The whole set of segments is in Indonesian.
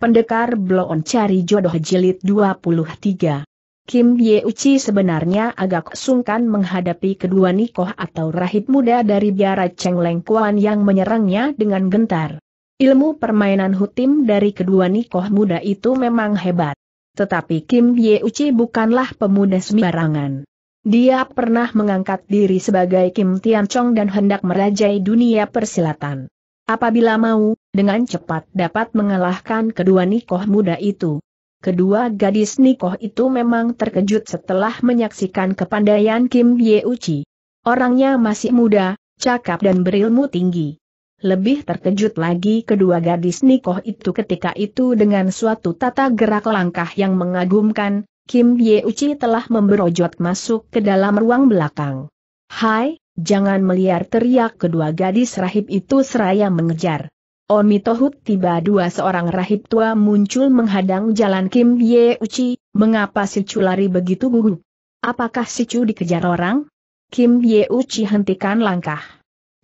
Pendekar Bloon Cari Jodoh Jilid 23 Kim Ye Uchi sebenarnya agak sungkan menghadapi kedua Nikoh atau rahib muda dari biara Cheng Leng Kuan yang menyerangnya dengan gentar. Ilmu permainan hutim dari kedua Nikoh muda itu memang hebat. Tetapi Kim Ye Uchi bukanlah pemuda sembarangan. Dia pernah mengangkat diri sebagai Kim Tian Chong dan hendak merajai dunia persilatan. Apabila mau, dengan cepat dapat mengalahkan kedua nikoh muda itu. Kedua gadis nikoh itu memang terkejut setelah menyaksikan kepandaian Kim Ye Uchi. Orangnya masih muda, cakap dan berilmu tinggi. Lebih terkejut lagi kedua gadis nikoh itu ketika itu dengan suatu tata gerak langkah yang mengagumkan, Kim Ye Uchi telah memberojot masuk ke dalam ruang belakang. Hai, jangan meliar teriak kedua gadis rahib itu seraya mengejar. Omi Tohut tiba dua seorang rahib tua muncul menghadang jalan Kim Ye Uchi, mengapa si Chu lari begitu gugup? Apakah si Chu dikejar orang? Kim Ye Uchi hentikan langkah.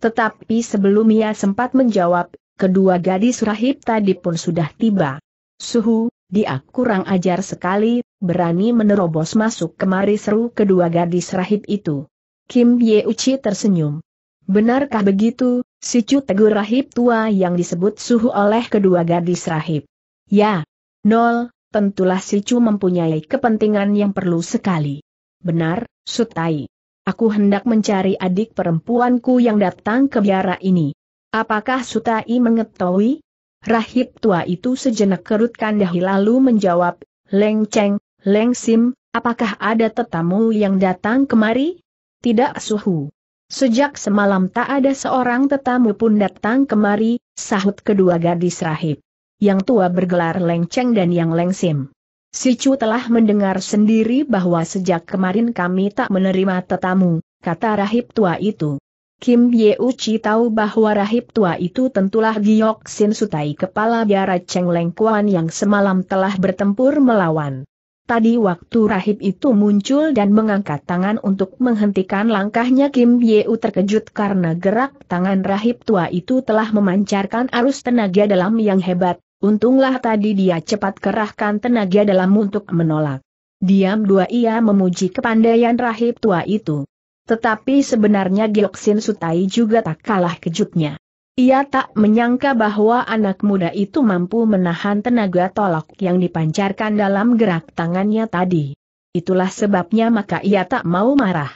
Tetapi sebelum ia sempat menjawab, kedua gadis rahib tadi pun sudah tiba. Suhu, dia kurang ajar sekali, berani menerobos masuk kemari seru kedua gadis rahib itu. Kim Ye Uchi tersenyum. Benarkah begitu, Si Cu tegur rahib tua yang disebut suhu oleh kedua gadis rahib. Ya, nol, tentulah si Cu mempunyai kepentingan yang perlu sekali. Benar, Sutai. Aku hendak mencari adik perempuanku yang datang ke biara ini. Apakah Sutai mengetahui? Rahib tua itu sejenak kerutkan dahi lalu menjawab, Leng Cheng, Leng Sim, apakah ada tetamu yang datang kemari? Tidak suhu. Sejak semalam tak ada seorang tetamu pun datang kemari, sahut kedua gadis rahib. Yang tua bergelar Lengceng dan yang Lengsim. Si Chu telah mendengar sendiri bahwa sejak kemarin kami tak menerima tetamu, kata rahib tua itu. Kim Ye Uchi tahu bahwa rahib tua itu tentulah Giok Sin Sutai kepala biara Cheng Leng Kuan yang semalam telah bertempur melawan Tadi waktu rahib itu muncul dan mengangkat tangan untuk menghentikan langkahnya Kim Yeu terkejut karena gerak tangan rahib tua itu telah memancarkan arus tenaga dalam yang hebat, untunglah tadi dia cepat kerahkan tenaga dalam untuk menolak. Diam dua ia memuji kepandaian rahib tua itu. Tetapi sebenarnya Gioksin Sutai juga tak kalah kejutnya. Ia tak menyangka bahwa anak muda itu mampu menahan tenaga tolak yang dipancarkan dalam gerak tangannya tadi. Itulah sebabnya maka ia tak mau marah.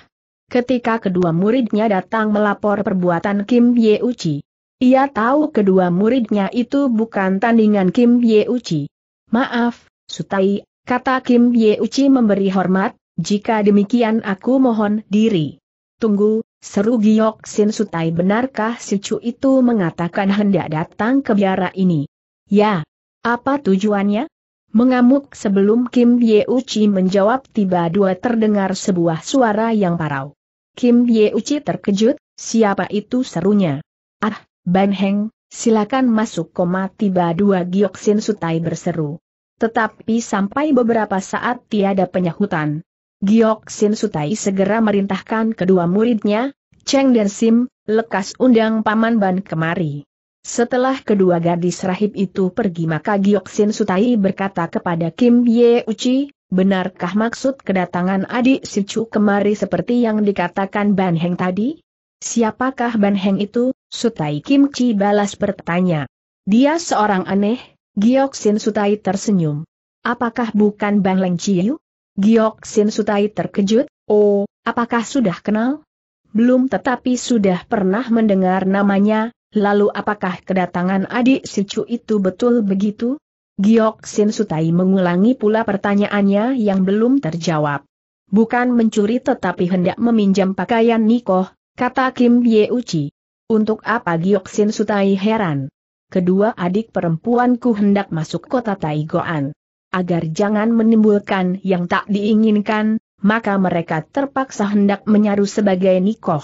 Ketika kedua muridnya datang melapor perbuatan Kim Ye Uchi, ia tahu kedua muridnya itu bukan tandingan Kim Ye Uchi. Maaf, Sutai, kata Kim Ye Uchi memberi hormat, jika demikian aku mohon diri. Tunggu, Seru Giok Sin Sutai benarkah si Cu itu mengatakan hendak datang ke biara ini? Ya. Apa tujuannya? Mengamuk sebelum Kim Ye Uchi menjawab tiba-dua terdengar sebuah suara yang parau. Kim Ye Uchi terkejut, siapa itu serunya? Ah, Ban Heng, silakan masuk koma tiba-dua Giok Sin Sutai berseru. Tetapi sampai beberapa saat tiada penyahutan. Giok Sin Sutai segera merintahkan kedua muridnya, Cheng dan Sim, lekas undang Paman Ban kemari. Setelah kedua gadis rahib itu pergi maka Giok Sin Sutai berkata kepada Kim Ye Uchi, benarkah maksud kedatangan adik Si Chu kemari seperti yang dikatakan Ban Heng tadi? Siapakah Ban Heng itu? Sutai Kim Chi balas bertanya. Dia seorang aneh, Giok Sin Sutai tersenyum. Apakah bukan Ban Leng Chiyu? Giok Sin Sutai terkejut, oh, apakah sudah kenal? Belum tetapi sudah pernah mendengar namanya, lalu apakah kedatangan adik Chu itu betul begitu? Giok Sin Sutai mengulangi pula pertanyaannya yang belum terjawab. Bukan mencuri tetapi hendak meminjam pakaian Nikoh, kata Kim Ye Uchi. Untuk apa Giok Sin Sutai heran? Kedua adik perempuanku hendak masuk kota Taigoan agar jangan menimbulkan yang tak diinginkan, maka mereka terpaksa hendak menyaru sebagai nikoh.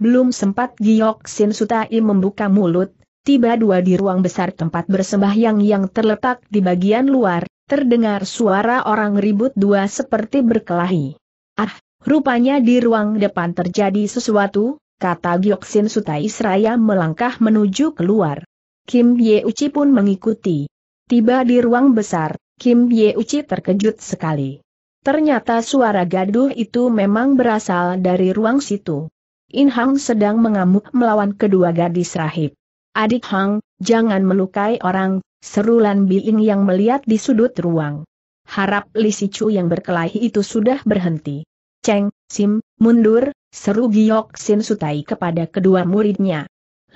Belum sempat Giok Sin Sutai membuka mulut, tiba dua di ruang besar tempat bersembahyang yang terletak di bagian luar, terdengar suara orang ribut dua seperti berkelahi. Ah, rupanya di ruang depan terjadi sesuatu, kata Giok Sin Sutai seraya melangkah menuju keluar. Kim Ye Uchi pun mengikuti. Tiba di ruang besar, Kim Ye Uci terkejut sekali. Ternyata suara gaduh itu memang berasal dari ruang situ. In Hang sedang mengamuk melawan kedua gadis rahib. Adik Hang, jangan melukai orang, seru Lan Biing yang melihat di sudut ruang. Harap Li Sichu yang berkelahi itu sudah berhenti. Cheng, Sim, mundur, seru Giok Sin Sutai kepada kedua muridnya.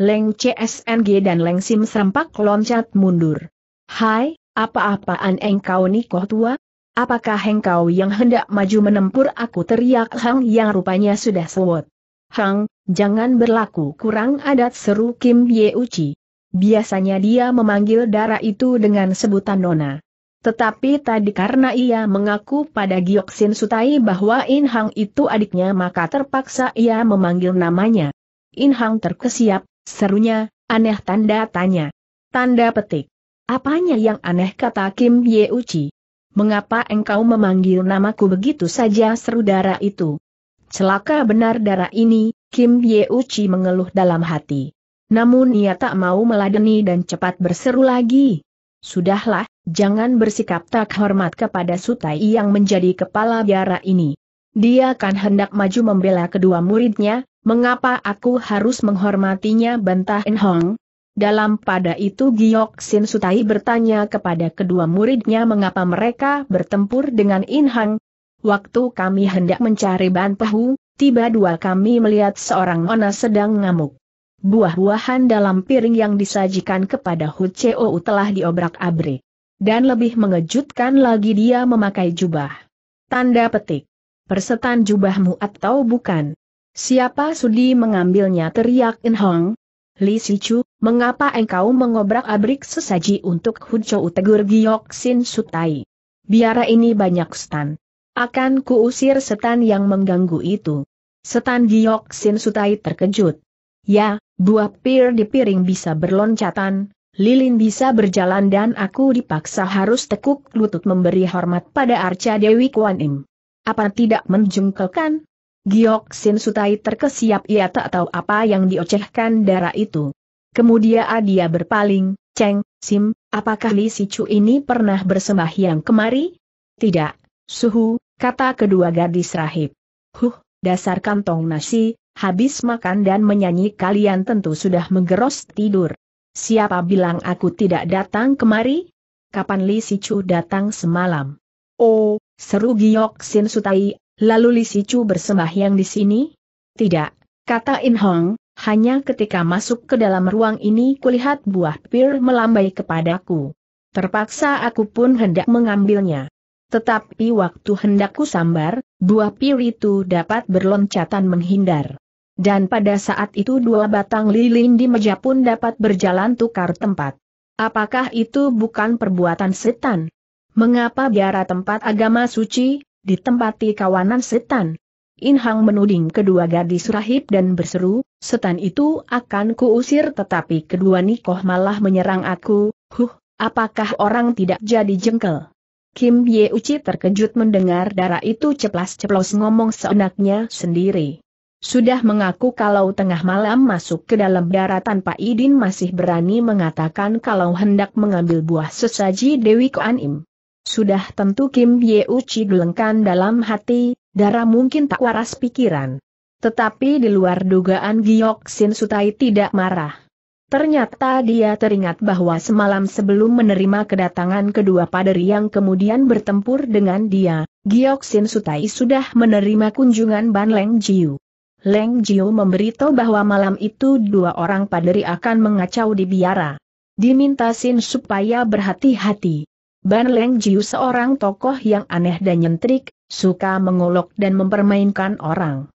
Leng CSNG dan Leng Sim serempak loncat mundur. Hai, apa-apaan engkau nikoh tua? Apakah engkau yang hendak maju menempur aku teriak Hang yang rupanya sudah sewot. Hang, jangan berlaku kurang adat seru Kim Ye Uchi. Biasanya dia memanggil darah itu dengan sebutan Nona. Tetapi tadi karena ia mengaku pada Gioksin Sutai bahwa In Hang itu adiknya maka terpaksa ia memanggil namanya. In Hang terkesiap, serunya, aneh tanda tanya. Tanda petik. Apanya yang aneh kata Kim Ye Uchi? Mengapa engkau memanggil namaku begitu saja seru darah itu? Celaka benar darah ini, Kim Ye Uchi mengeluh dalam hati. Namun ia tak mau meladeni dan cepat berseru lagi. Sudahlah, jangan bersikap tak hormat kepada Sutai yang menjadi kepala biara ini. Dia akan hendak maju membela kedua muridnya, mengapa aku harus menghormatinya bantah En Hong? Dalam pada itu Giok Sin Sutai bertanya kepada kedua muridnya mengapa mereka bertempur dengan In Hang. Waktu kami hendak mencari bahan pehu, tiba dua kami melihat seorang nona sedang ngamuk. Buah-buahan dalam piring yang disajikan kepada Hu Chou telah diobrak-abrik. Dan lebih mengejutkan lagi dia memakai jubah. Tanda petik. Persetan jubahmu atau bukan? Siapa sudi mengambilnya teriak In Hong, Li Sichu, mengapa engkau mengobrak-abrik sesaji untuk Hucou tegur Giok Sin Sutai? Biara ini banyak setan. Akan kuusir setan yang mengganggu itu. Setan Giok Sin Sutai terkejut. Ya, buah pir di piring bisa berloncatan, lilin bisa berjalan dan aku dipaksa harus tekuk lutut memberi hormat pada arca Dewi Kuan Im. Apa tidak menjengkelkan? Giok Sin Sutai terkesiap ia tak tahu apa yang diocehkan darah itu. Kemudian dia berpaling, Cheng, Sim, apakah Li Sicu ini pernah yang kemari? Tidak, suhu, kata kedua gadis rahib. Huh, dasar kantong nasi, habis makan dan menyanyi kalian tentu sudah menggeros tidur. Siapa bilang aku tidak datang kemari? Kapan Li Sicu datang semalam? Oh, seru Giok Sin Sutai, Lalu Li Sicu bersembahyang di sini? Tidak, kata In Hong, hanya ketika masuk ke dalam ruang ini kulihat buah pir melambai kepadaku. Terpaksa aku pun hendak mengambilnya. Tetapi waktu hendakku sambar, buah pir itu dapat berloncatan menghindar. Dan pada saat itu dua batang lilin di meja pun dapat berjalan tukar tempat. Apakah itu bukan perbuatan setan? Mengapa biara tempat agama suci, ditempati kawanan setan. Inhang menuding kedua gadis rahib dan berseru, setan itu akan kuusir tetapi kedua Nikoh malah menyerang aku, huh, apakah orang tidak jadi jengkel? Kim Ye Uci terkejut mendengar darah itu ceplas-ceplos ngomong seenaknya sendiri. Sudah mengaku kalau tengah malam masuk ke dalam darah tanpa idin masih berani mengatakan kalau hendak mengambil buah sesaji Dewi Koanim. Sudah tentu Kim Yeuchi gelengkan dalam hati, darah mungkin tak waras pikiran. Tetapi di luar dugaan Giyok Sin Sutai tidak marah. Ternyata dia teringat bahwa semalam sebelum menerima kedatangan kedua paderi yang kemudian bertempur dengan dia, Giyok Sin Sutai sudah menerima kunjungan Ban Leng Jiu. Leng Jiu memberitahu bahwa malam itu dua orang paderi akan mengacau di biara. Diminta Sin supaya berhati-hati. Ban Leng Jiu seorang tokoh yang aneh dan nyentrik, suka mengolok dan mempermainkan orang.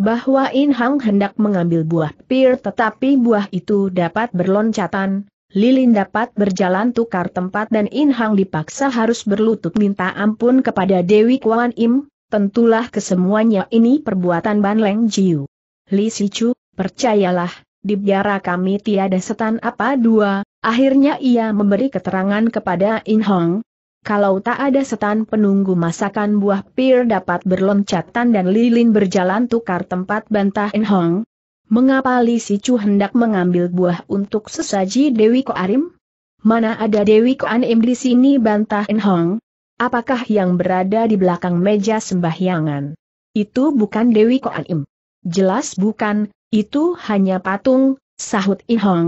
Bahwa In Hang hendak mengambil buah pir tetapi buah itu dapat berloncatan, Lilin dapat berjalan tukar tempat dan In Hang dipaksa harus berlutut minta ampun kepada Dewi Kuan Im, tentulah kesemuanya ini perbuatan Ban Leng Jiu. Li Sichu, percayalah, di biara kami tiada setan apa dua, Akhirnya ia memberi keterangan kepada In Hong, kalau tak ada setan penunggu masakan buah pir dapat berloncatan dan lilin berjalan tukar tempat bantah In Hong. Mengapa Li Si Chu hendak mengambil buah untuk sesaji Dewi Ko Arim? Mana ada Dewi Ko Anim di sini bantah In Hong? Apakah yang berada di belakang meja sembahyangan? Itu bukan Dewi Ko Im. Jelas bukan, itu hanya patung, sahut In Hong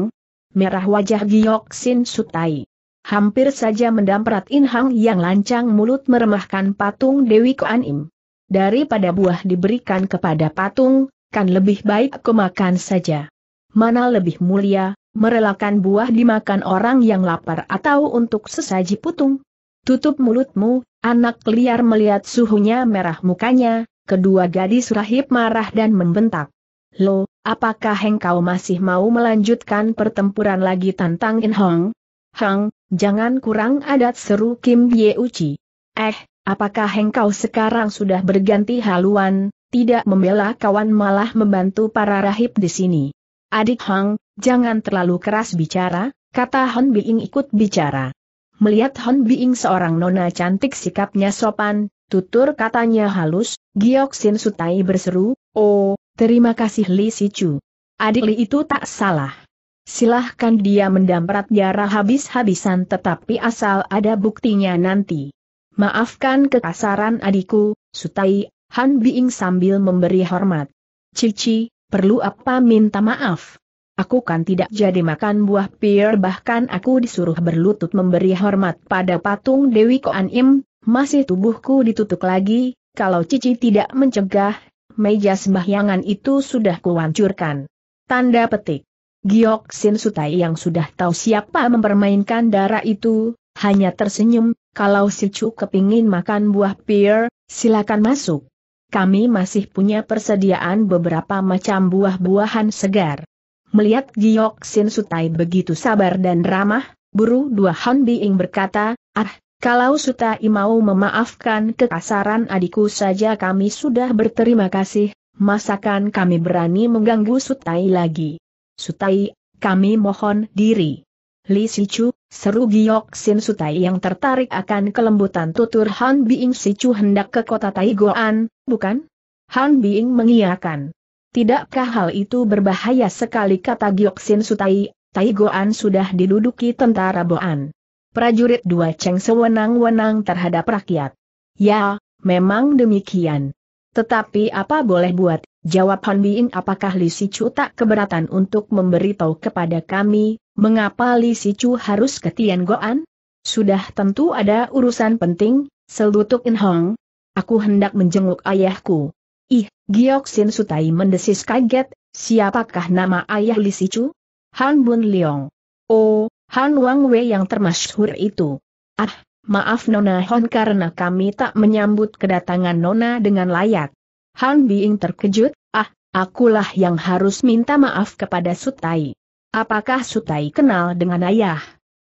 merah wajah Giok Sin Sutai. Hampir saja mendamprat In Hang yang lancang mulut meremahkan patung Dewi Kuan Im. Daripada buah diberikan kepada patung, kan lebih baik aku makan saja. Mana lebih mulia, merelakan buah dimakan orang yang lapar atau untuk sesaji putung? Tutup mulutmu, anak liar melihat suhunya merah mukanya, kedua gadis rahib marah dan membentak. Loh, Apakah engkau masih mau melanjutkan pertempuran lagi tantang In Hong? Hang, jangan kurang adat seru Kim Ye Uchi. Eh, apakah engkau sekarang sudah berganti haluan, tidak membela kawan malah membantu para rahib di sini? Adik Hang, jangan terlalu keras bicara, kata Hon Biing ikut bicara. Melihat Hon Biing seorang nona cantik sikapnya sopan, tutur katanya halus, Giok Sin Sutai berseru, Oh, Terima kasih Li Sichu. Adik Li itu tak salah. Silahkan dia mendamprat jarah habis-habisan tetapi asal ada buktinya nanti. Maafkan kekasaran adikku, Sutai, Han Bing sambil memberi hormat. Cici, perlu apa minta maaf? Aku kan tidak jadi makan buah pir bahkan aku disuruh berlutut memberi hormat pada patung Dewi Koan Im, masih tubuhku ditutup lagi, kalau Cici tidak mencegah, meja sembahyangan itu sudah kuhancurkan. Tanda petik. Giok Sin Sutai yang sudah tahu siapa mempermainkan darah itu, hanya tersenyum, kalau si Chu kepingin makan buah pir, silakan masuk. Kami masih punya persediaan beberapa macam buah-buahan segar. Melihat Giok Sin Sutai begitu sabar dan ramah, Buru Dua Han Biing berkata, Ah, kalau Suta Imau memaafkan kekasaran adikku saja kami sudah berterima kasih, masakan kami berani mengganggu Sutai lagi. Sutai, kami mohon diri. Li Sichu, seru Giok Sin Sutai yang tertarik akan kelembutan tutur Han Biing Sichu hendak ke kota Taigoan, bukan? Han Biing mengiakan. Tidakkah hal itu berbahaya sekali kata Gioksin Sutai, Taigoan sudah diduduki tentara Boan prajurit dua ceng sewenang-wenang terhadap rakyat. Ya, memang demikian. Tetapi apa boleh buat, jawab Han Bing. apakah Li Sichu tak keberatan untuk memberitahu kepada kami, mengapa Li Sichu harus ke Tian Goan? Sudah tentu ada urusan penting, selutuk In Hong. Aku hendak menjenguk ayahku. Ih, Giok Sin Sutai mendesis kaget, siapakah nama ayah Li Sichu? Han Bun Leong. Oh, Han Wang Wei yang termasyhur itu. Ah, maaf Nona Hon karena kami tak menyambut kedatangan Nona dengan layak. Han Biing terkejut, ah, akulah yang harus minta maaf kepada Sutai. Apakah Sutai kenal dengan ayah?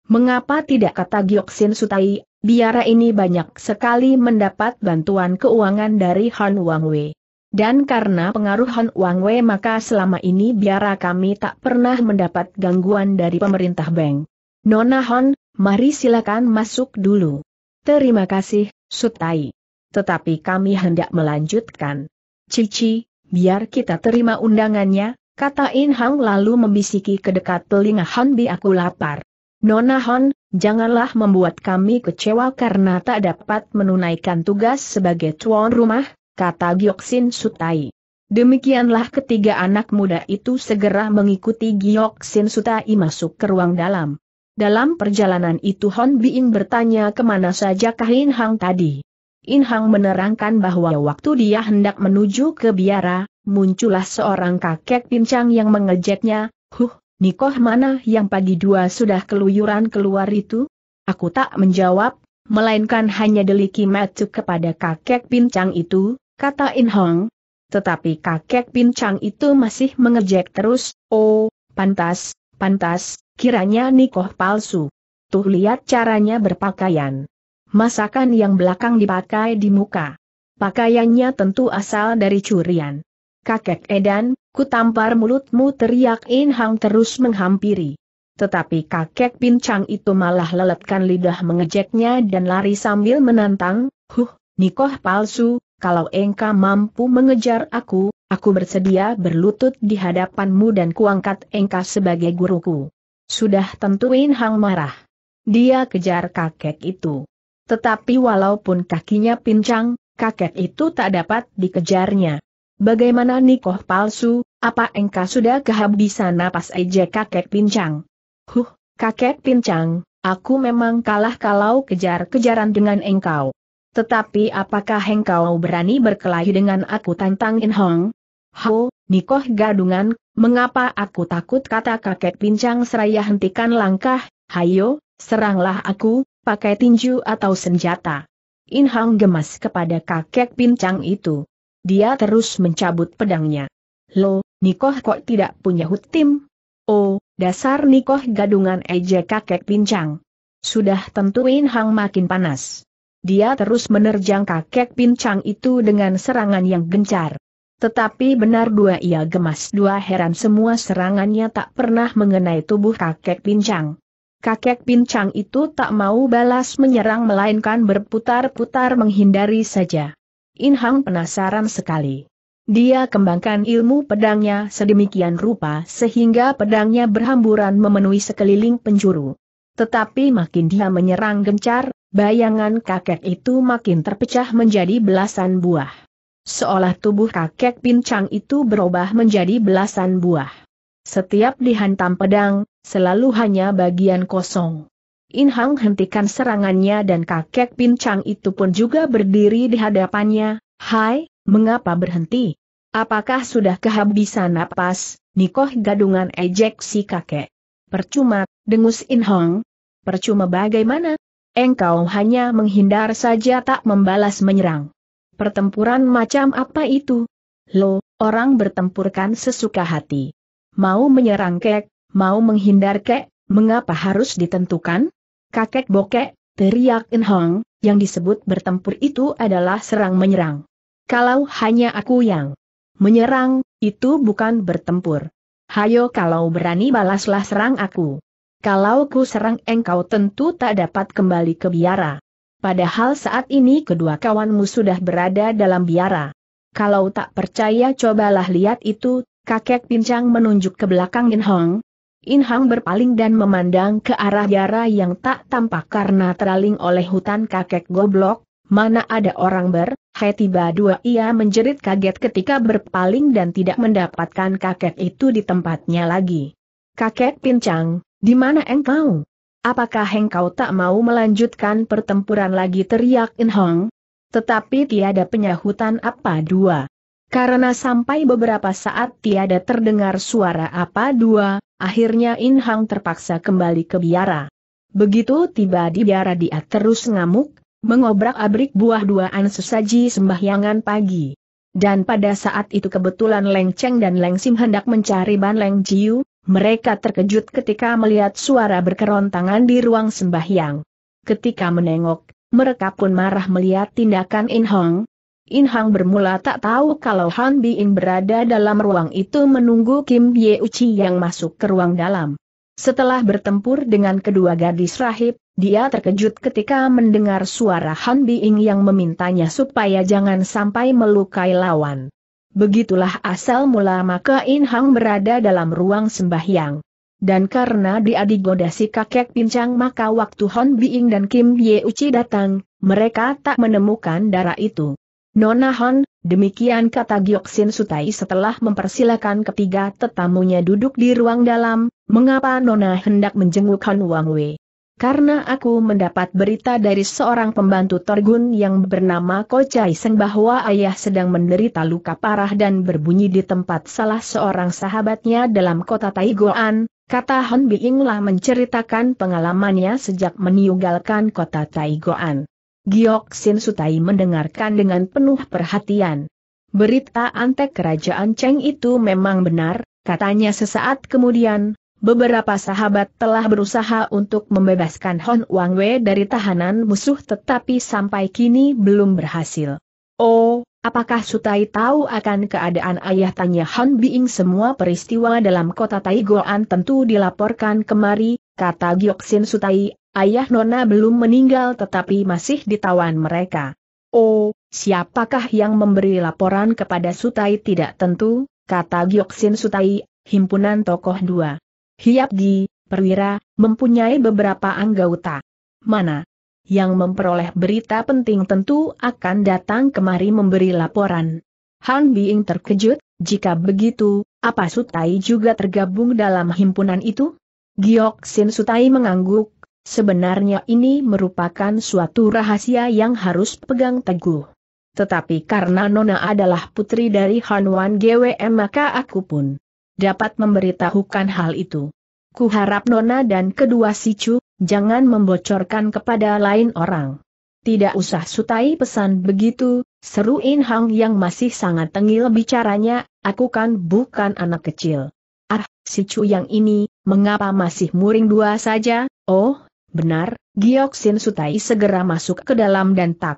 Mengapa tidak kata Gioksin Sutai, biara ini banyak sekali mendapat bantuan keuangan dari Han Wang Wei. Dan karena pengaruh Han Wang Wei maka selama ini biara kami tak pernah mendapat gangguan dari pemerintah Beng. Nona Hon, mari silakan masuk dulu. Terima kasih, Sutai. Tetapi kami hendak melanjutkan. Cici, biar kita terima undangannya, kata In Hang lalu membisiki ke dekat telinga Han Bi aku lapar. Nona Hon, janganlah membuat kami kecewa karena tak dapat menunaikan tugas sebagai tuan rumah, kata Gioksin Sutai. Demikianlah ketiga anak muda itu segera mengikuti Gioksin Sutai masuk ke ruang dalam. Dalam perjalanan itu Hon Biing bertanya kemana saja Kahin Hang tadi. In Hang menerangkan bahwa waktu dia hendak menuju ke biara, muncullah seorang kakek pincang yang mengejeknya, Huh, Nikoh mana yang pagi dua sudah keluyuran keluar itu? Aku tak menjawab, melainkan hanya deliki matuk kepada kakek pincang itu, kata In Hong. Tetapi kakek pincang itu masih mengejek terus, oh, pantas, pantas, kiranya nikoh palsu. Tuh lihat caranya berpakaian. Masakan yang belakang dipakai di muka. Pakaiannya tentu asal dari curian. Kakek Edan, ku tampar mulutmu teriak In Hang terus menghampiri. Tetapi kakek pincang itu malah leletkan lidah mengejeknya dan lari sambil menantang, huh, nikoh palsu, kalau engkau mampu mengejar aku, aku bersedia berlutut di hadapanmu dan kuangkat engkau sebagai guruku. Sudah tentuin Hang marah. Dia kejar kakek itu. Tetapi walaupun kakinya pincang, kakek itu tak dapat dikejarnya. Bagaimana nikoh palsu, apa engkau sudah kehabisan napas aja kakek pincang? Huh, kakek pincang, aku memang kalah kalau kejar-kejaran dengan engkau. Tetapi apakah hengkau berani berkelahi dengan aku tantang In Hong? Ho, Nikoh gadungan, mengapa aku takut kata kakek pincang seraya hentikan langkah, hayo, seranglah aku, pakai tinju atau senjata. In Hong gemas kepada kakek pincang itu. Dia terus mencabut pedangnya. Lo, Nikoh kok tidak punya hutim? Oh, dasar Nikoh gadungan ejek kakek pincang. Sudah tentu In Hong makin panas dia terus menerjang kakek pincang itu dengan serangan yang gencar. Tetapi benar dua ia gemas dua heran semua serangannya tak pernah mengenai tubuh kakek pincang. Kakek pincang itu tak mau balas menyerang melainkan berputar-putar menghindari saja. Inhang penasaran sekali. Dia kembangkan ilmu pedangnya sedemikian rupa sehingga pedangnya berhamburan memenuhi sekeliling penjuru. Tetapi makin dia menyerang gencar, bayangan kakek itu makin terpecah menjadi belasan buah. Seolah tubuh kakek pincang itu berubah menjadi belasan buah. Setiap dihantam pedang, selalu hanya bagian kosong. Inhang hentikan serangannya dan kakek pincang itu pun juga berdiri di hadapannya. Hai, mengapa berhenti? Apakah sudah kehabisan napas, Nikoh gadungan ejek si kakek? Percuma, dengus Inhong. Percuma bagaimana, engkau hanya menghindar saja tak membalas menyerang. Pertempuran macam apa itu? Lo, orang bertempurkan sesuka hati. Mau menyerang kek, mau menghindar kek, mengapa harus ditentukan? Kakek bokek, teriak Hong, yang disebut bertempur itu adalah serang-menyerang. Kalau hanya aku yang menyerang, itu bukan bertempur. Hayo kalau berani balaslah serang aku. Kalau ku serang engkau tentu tak dapat kembali ke biara. Padahal saat ini kedua kawanmu sudah berada dalam biara. Kalau tak percaya cobalah lihat itu, kakek pincang menunjuk ke belakang In Hong. In Hong berpaling dan memandang ke arah biara yang tak tampak karena teraling oleh hutan kakek goblok, mana ada orang ber, hai tiba dua ia menjerit kaget ketika berpaling dan tidak mendapatkan kakek itu di tempatnya lagi. Kakek pincang, di mana engkau? Apakah engkau tak mau melanjutkan pertempuran lagi teriak In Hong? Tetapi tiada penyahutan apa dua. Karena sampai beberapa saat tiada terdengar suara apa dua, akhirnya In Hong terpaksa kembali ke biara. Begitu tiba di biara dia terus ngamuk, mengobrak-abrik buah duaan sesaji sembahyangan pagi. Dan pada saat itu kebetulan Leng Cheng dan Leng Sim hendak mencari Ban Leng Jiu, mereka terkejut ketika melihat suara berkerontangan di ruang sembahyang. Ketika menengok, mereka pun marah melihat tindakan In Hong. In Hong bermula tak tahu kalau Han Bi-in berada dalam ruang itu menunggu Kim Ye Uchi yang masuk ke ruang dalam. Setelah bertempur dengan kedua gadis rahib, dia terkejut ketika mendengar suara Han Bi-in yang memintanya supaya jangan sampai melukai lawan. Begitulah asal mula maka In Hang berada dalam ruang sembahyang. Dan karena dia si kakek pincang maka waktu Hon Biing dan Kim Ye Uci datang, mereka tak menemukan darah itu. Nona Hon, demikian kata Gyoksin Sutai setelah mempersilakan ketiga tetamunya duduk di ruang dalam, mengapa Nona hendak menjenguk Hon Wang Wei karena aku mendapat berita dari seorang pembantu Torgun yang bernama Kocai Seng bahwa ayah sedang menderita luka parah dan berbunyi di tempat salah seorang sahabatnya dalam kota Taigoan, kata Hon Biinglah menceritakan pengalamannya sejak meninggalkan kota Taigoan. Giok Sin Sutai mendengarkan dengan penuh perhatian. Berita antek kerajaan Cheng itu memang benar, katanya sesaat kemudian, Beberapa sahabat telah berusaha untuk membebaskan Hon Wang Wei dari tahanan musuh tetapi sampai kini belum berhasil. Oh, apakah Sutai tahu akan keadaan ayah tanya Hon Bing. semua peristiwa dalam kota Taigoan tentu dilaporkan kemari, kata Gioksin Sutai, ayah Nona belum meninggal tetapi masih ditawan mereka. Oh, siapakah yang memberi laporan kepada Sutai tidak tentu, kata Gioksin Sutai, himpunan tokoh dua. Hiap Gi, perwira, mempunyai beberapa anggota. Mana? Yang memperoleh berita penting tentu akan datang kemari memberi laporan. Han Bing terkejut, jika begitu, apa Sutai juga tergabung dalam himpunan itu? Giok Sin Sutai mengangguk, sebenarnya ini merupakan suatu rahasia yang harus pegang teguh. Tetapi karena Nona adalah putri dari Han Wan GWM maka aku pun dapat memberitahukan hal itu. Kuharap Nona dan kedua Sicu, jangan membocorkan kepada lain orang. Tidak usah sutai pesan begitu, seru In Hang yang masih sangat tengil bicaranya, aku kan bukan anak kecil. Ah, Sicu yang ini, mengapa masih muring dua saja, oh, benar, Sin Sutai segera masuk ke dalam dan tak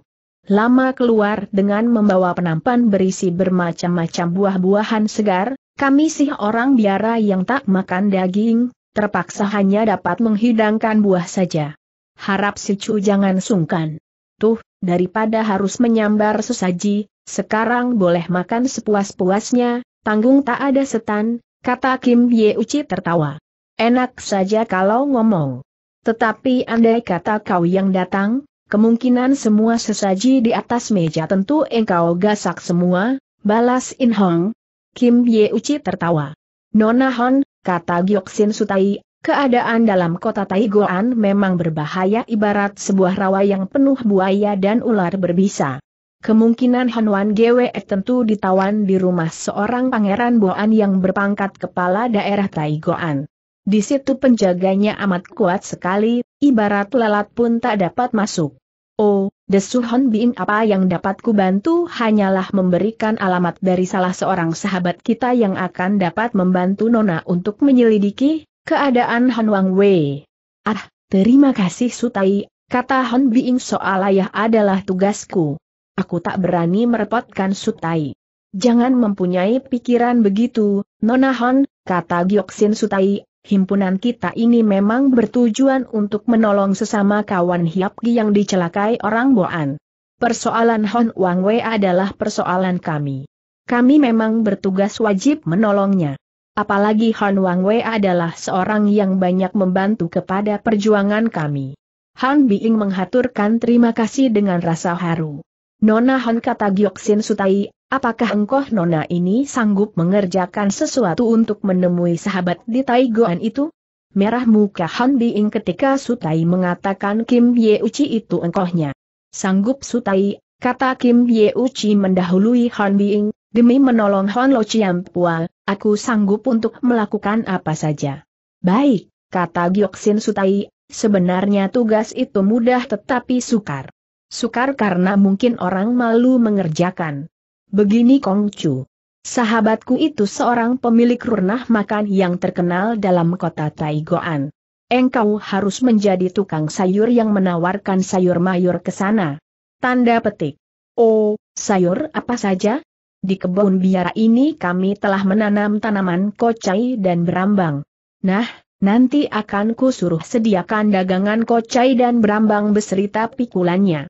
lama keluar dengan membawa penampan berisi bermacam-macam buah-buahan segar, kami sih orang biara yang tak makan daging, terpaksa hanya dapat menghidangkan buah saja. Harap si Cu jangan sungkan. Tuh, daripada harus menyambar sesaji, sekarang boleh makan sepuas-puasnya, tanggung tak ada setan, kata Kim Ye Uci tertawa. Enak saja kalau ngomong. Tetapi andai kata kau yang datang, kemungkinan semua sesaji di atas meja tentu engkau gasak semua, balas In Hong, Kim Ye Uci tertawa. Nona Hon, kata Gyoksin Sutai, keadaan dalam kota Taigoan memang berbahaya ibarat sebuah rawa yang penuh buaya dan ular berbisa. Kemungkinan Wan Gwe tentu ditawan di rumah seorang pangeran Boan yang berpangkat kepala daerah Taigoan. Di situ penjaganya amat kuat sekali, ibarat lalat pun tak dapat masuk. Oh, Desuhon Bin apa yang dapat kubantu hanyalah memberikan alamat dari salah seorang sahabat kita yang akan dapat membantu Nona untuk menyelidiki keadaan Han Wang Wei. Ah, terima kasih Sutai, kata Han Bing, soal ayah adalah tugasku. Aku tak berani merepotkan Sutai. Jangan mempunyai pikiran begitu, Nona Han, kata Gyoksin Sutai, himpunan kita ini memang bertujuan untuk menolong sesama kawan Hiapki yang dicelakai orang Boan. Persoalan Hon Wang Wei adalah persoalan kami. Kami memang bertugas wajib menolongnya. Apalagi Han Wang Wei adalah seorang yang banyak membantu kepada perjuangan kami. Han Biing menghaturkan terima kasih dengan rasa haru. Nona Han kata Gyoksin Sutai, apakah engkau Nona ini sanggup mengerjakan sesuatu untuk menemui sahabat di Taigoan itu? Merah muka Han Biing ketika Sutai mengatakan Kim Ye Uchi itu engkohnya. Sanggup Sutai, kata Kim Ye Uchi mendahului Han Biing, demi menolong Han Lo Pua, aku sanggup untuk melakukan apa saja. Baik, kata Gyoksin Sutai, sebenarnya tugas itu mudah tetapi sukar. Sukar karena mungkin orang malu mengerjakan. Begini Kong Chu. Sahabatku itu seorang pemilik rumah makan yang terkenal dalam kota Taigoan. Engkau harus menjadi tukang sayur yang menawarkan sayur mayur ke sana. Tanda petik. Oh, sayur apa saja? Di kebun biara ini kami telah menanam tanaman kocai dan berambang. Nah, nanti akan kusuruh sediakan dagangan kocai dan berambang beserta pikulannya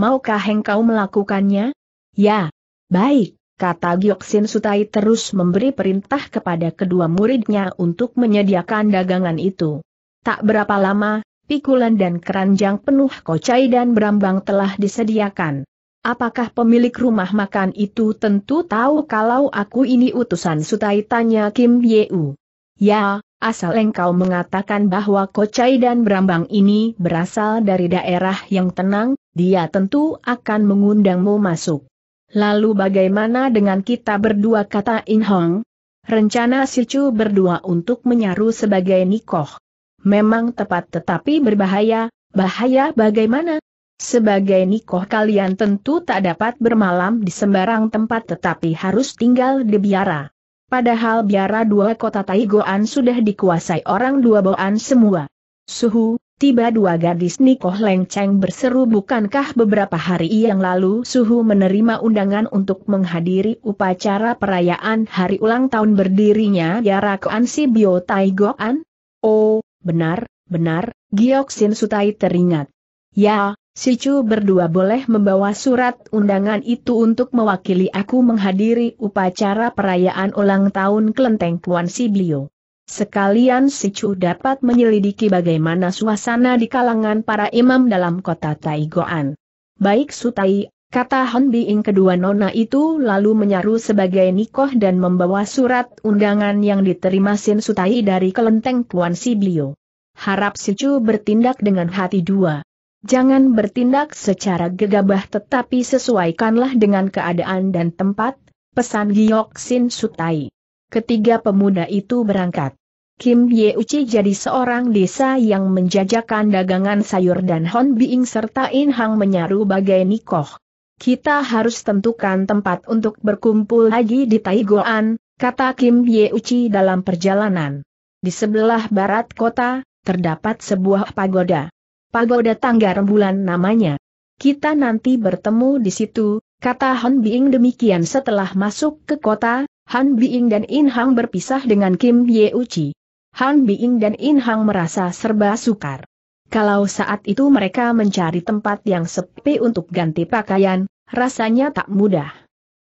maukah engkau melakukannya? Ya. Baik, kata Gyoksin Sutai terus memberi perintah kepada kedua muridnya untuk menyediakan dagangan itu. Tak berapa lama, pikulan dan keranjang penuh kocai dan berambang telah disediakan. Apakah pemilik rumah makan itu tentu tahu kalau aku ini utusan Sutai tanya Kim Yeu? Ya, Asal engkau mengatakan bahwa kocai dan berambang ini berasal dari daerah yang tenang, dia tentu akan mengundangmu masuk. Lalu bagaimana dengan kita berdua kata In Hong? Rencana si Chu berdua untuk menyaru sebagai Nikoh. Memang tepat tetapi berbahaya, bahaya bagaimana? Sebagai Nikoh kalian tentu tak dapat bermalam di sembarang tempat tetapi harus tinggal di biara. Padahal biara dua kota Taigoan sudah dikuasai orang dua boan semua. Suhu, tiba dua gadis Nikoh Leng Cheng berseru bukankah beberapa hari yang lalu Suhu menerima undangan untuk menghadiri upacara perayaan hari ulang tahun berdirinya biara Koan Bio Taigoan? Oh, benar, benar, Gioksin Sutai teringat. Ya, Si Chu berdua boleh membawa surat undangan itu untuk mewakili aku menghadiri upacara perayaan ulang tahun kelenteng Puan Sibio. Sekalian si Chu dapat menyelidiki bagaimana suasana di kalangan para imam dalam kota Taigoan. Baik Sutai, kata Hon Biing kedua nona itu lalu menyaru sebagai nikoh dan membawa surat undangan yang diterima Sin Sutai dari kelenteng Puan Sibio. Harap si Chu bertindak dengan hati dua. Jangan bertindak secara gegabah tetapi sesuaikanlah dengan keadaan dan tempat, pesan Giok Sin Sutai. Ketiga pemuda itu berangkat. Kim Ye uchi jadi seorang desa yang menjajakan dagangan sayur dan Hon Biing serta In Hang menyaru bagai nikoh. Kita harus tentukan tempat untuk berkumpul lagi di Taigoan, kata Kim Ye uchi dalam perjalanan. Di sebelah barat kota, terdapat sebuah pagoda pagoda tangga rembulan namanya. Kita nanti bertemu di situ, kata Han Bing demikian setelah masuk ke kota, Han Bing dan In Hang berpisah dengan Kim Ye Uchi. Han Bing dan In Hang merasa serba sukar. Kalau saat itu mereka mencari tempat yang sepi untuk ganti pakaian, rasanya tak mudah.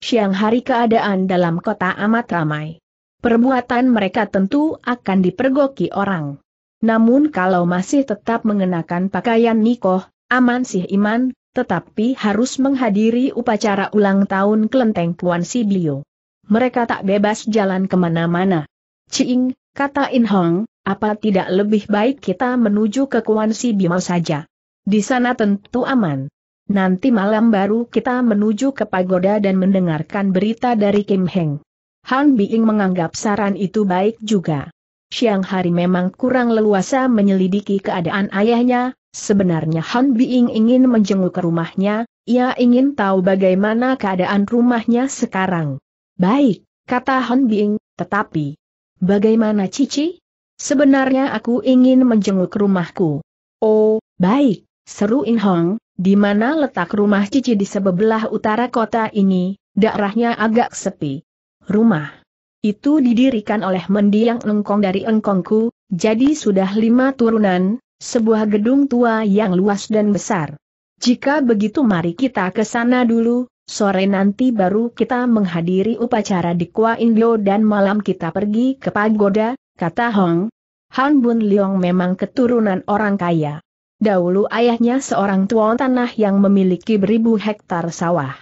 Siang hari keadaan dalam kota amat ramai. Perbuatan mereka tentu akan dipergoki orang. Namun kalau masih tetap mengenakan pakaian nikoh, aman sih iman, tetapi harus menghadiri upacara ulang tahun kelenteng Puan Sibio. Mereka tak bebas jalan kemana-mana. Ciing, kata In Hong, apa tidak lebih baik kita menuju ke Kuan Sibio saja? Di sana tentu aman. Nanti malam baru kita menuju ke pagoda dan mendengarkan berita dari Kim Heng. Han Biing menganggap saran itu baik juga siang hari memang kurang leluasa menyelidiki keadaan ayahnya, sebenarnya Han Biing ingin menjenguk ke rumahnya, ia ingin tahu bagaimana keadaan rumahnya sekarang. Baik, kata Han Biing, tetapi, bagaimana Cici? Sebenarnya aku ingin menjenguk rumahku. Oh, baik, seru In Hong, di mana letak rumah Cici di sebelah utara kota ini, daerahnya agak sepi. Rumah itu didirikan oleh mendiang engkong dari engkongku, jadi sudah lima turunan, sebuah gedung tua yang luas dan besar. Jika begitu mari kita ke sana dulu, sore nanti baru kita menghadiri upacara di Kua Indio dan malam kita pergi ke pagoda, kata Hong. Han Bun Leong memang keturunan orang kaya. Dahulu ayahnya seorang tuan tanah yang memiliki beribu hektar sawah.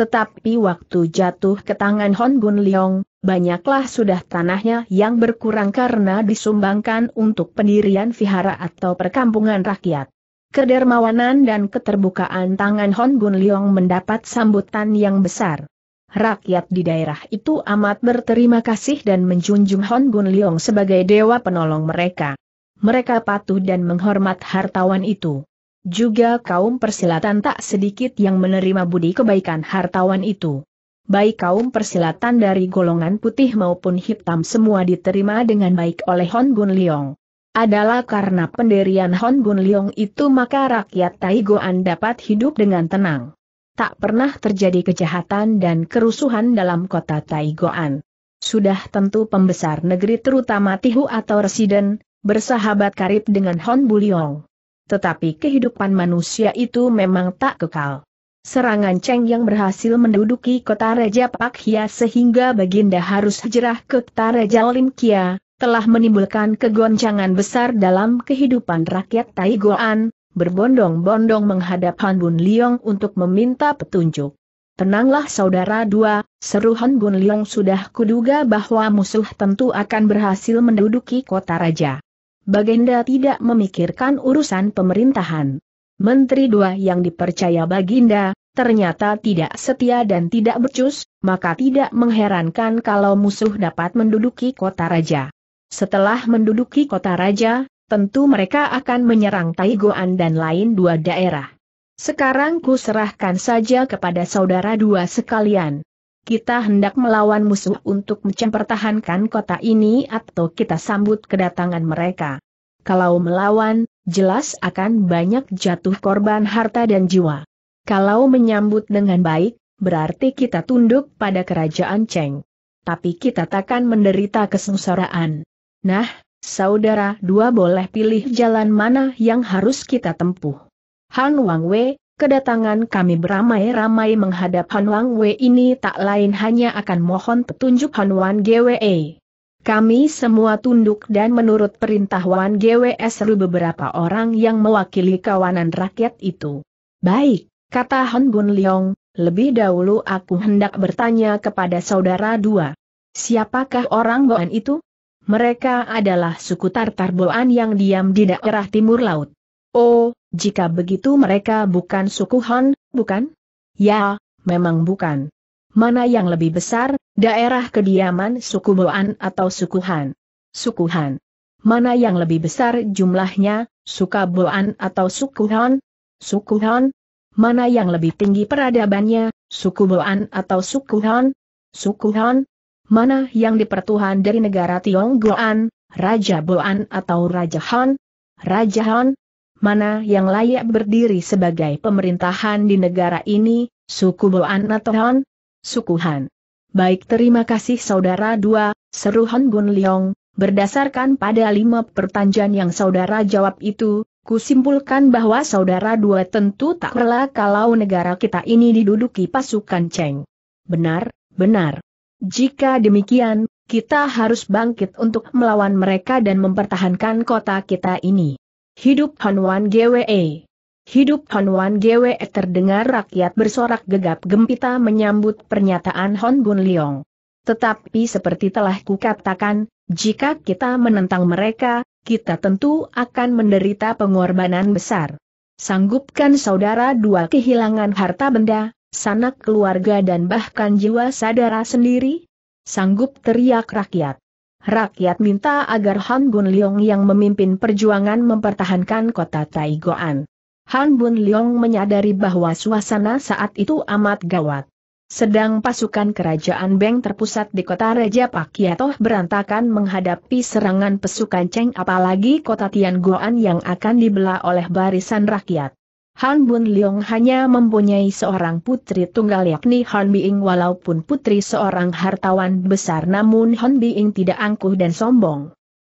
Tetapi waktu jatuh ke tangan Hon Bun Leong, banyaklah sudah tanahnya yang berkurang karena disumbangkan untuk pendirian vihara atau perkampungan rakyat. Kedermawanan dan keterbukaan tangan Hon Bun Leong mendapat sambutan yang besar. Rakyat di daerah itu amat berterima kasih dan menjunjung Hon Bun Leong sebagai dewa penolong mereka. Mereka patuh dan menghormat hartawan itu. Juga kaum persilatan tak sedikit yang menerima budi kebaikan hartawan itu baik kaum persilatan dari golongan putih maupun hitam semua diterima dengan baik oleh Hon Bun Leong. Adalah karena pendirian Hon Bun Leong itu maka rakyat Taigoan dapat hidup dengan tenang. Tak pernah terjadi kejahatan dan kerusuhan dalam kota Taigoan. Sudah tentu pembesar negeri terutama Tihu atau Residen, bersahabat karib dengan Hon Leong. Tetapi kehidupan manusia itu memang tak kekal. Serangan Cheng yang berhasil menduduki kota Raja Pak Hia sehingga Baginda harus hijrah ke kota Raja Lim Kia, telah menimbulkan kegoncangan besar dalam kehidupan rakyat Taigoan, berbondong-bondong menghadap Han Bun Liong untuk meminta petunjuk. Tenanglah saudara dua, seru Han Bun Liong sudah kuduga bahwa musuh tentu akan berhasil menduduki kota raja. Baginda tidak memikirkan urusan pemerintahan. Menteri dua yang dipercaya Baginda, ternyata tidak setia dan tidak becus, maka tidak mengherankan kalau musuh dapat menduduki kota raja. Setelah menduduki kota raja, tentu mereka akan menyerang Taigoan dan lain dua daerah. Sekarang ku serahkan saja kepada saudara dua sekalian. Kita hendak melawan musuh untuk mempertahankan kota ini atau kita sambut kedatangan mereka. Kalau melawan, jelas akan banyak jatuh korban harta dan jiwa. Kalau menyambut dengan baik, berarti kita tunduk pada kerajaan Cheng. Tapi kita takkan menderita kesengsaraan. Nah, saudara dua boleh pilih jalan mana yang harus kita tempuh. Han Wang Wei, kedatangan kami beramai-ramai menghadap Han Wang Wei ini tak lain hanya akan mohon petunjuk Han Wan GWE. Kami semua tunduk dan menurut perintah Wan Gwsru beberapa orang yang mewakili kawanan rakyat itu. Baik, kata Han Bun Leong, lebih dahulu aku hendak bertanya kepada saudara dua. Siapakah orang Boan itu? Mereka adalah suku Tartar Boan yang diam di daerah timur laut. Oh, jika begitu mereka bukan suku Han, bukan? Ya, memang bukan. Mana yang lebih besar, Daerah kediaman suku Boan atau suku Han. Suku Han. Mana yang lebih besar jumlahnya, suka Boan atau suku Han? Suku Han. Mana yang lebih tinggi peradabannya, suku Boan atau suku Han? Suku Han. Mana yang dipertuhan dari negara Tionggoan, Raja Boan atau Raja Han? Raja Han. Mana yang layak berdiri sebagai pemerintahan di negara ini, suku Boan atau Han? Suku Han. Baik terima kasih saudara dua, seru Han Gun Leong, berdasarkan pada lima pertanyaan yang saudara jawab itu, kusimpulkan bahwa saudara dua tentu tak rela kalau negara kita ini diduduki pasukan Cheng. Benar, benar. Jika demikian, kita harus bangkit untuk melawan mereka dan mempertahankan kota kita ini. Hidup Han Wan GWE Hidup Hon Wan Gwe terdengar rakyat bersorak gegap gempita menyambut pernyataan Hon Bun Leong. Tetapi seperti telah kukatakan, jika kita menentang mereka, kita tentu akan menderita pengorbanan besar. Sanggupkan saudara dua kehilangan harta benda, sanak keluarga dan bahkan jiwa saudara sendiri? Sanggup teriak rakyat. Rakyat minta agar Han Bun Leong yang memimpin perjuangan mempertahankan kota Taigoan. Han Bun Leong menyadari bahwa suasana saat itu amat gawat. Sedang pasukan kerajaan Beng terpusat di kota Raja Pakiatoh berantakan menghadapi serangan pasukan Cheng apalagi kota Tian Goan yang akan dibelah oleh barisan rakyat. Han Bun Leong hanya mempunyai seorang putri tunggal yakni Han Biing walaupun putri seorang hartawan besar namun Han Biing tidak angkuh dan sombong.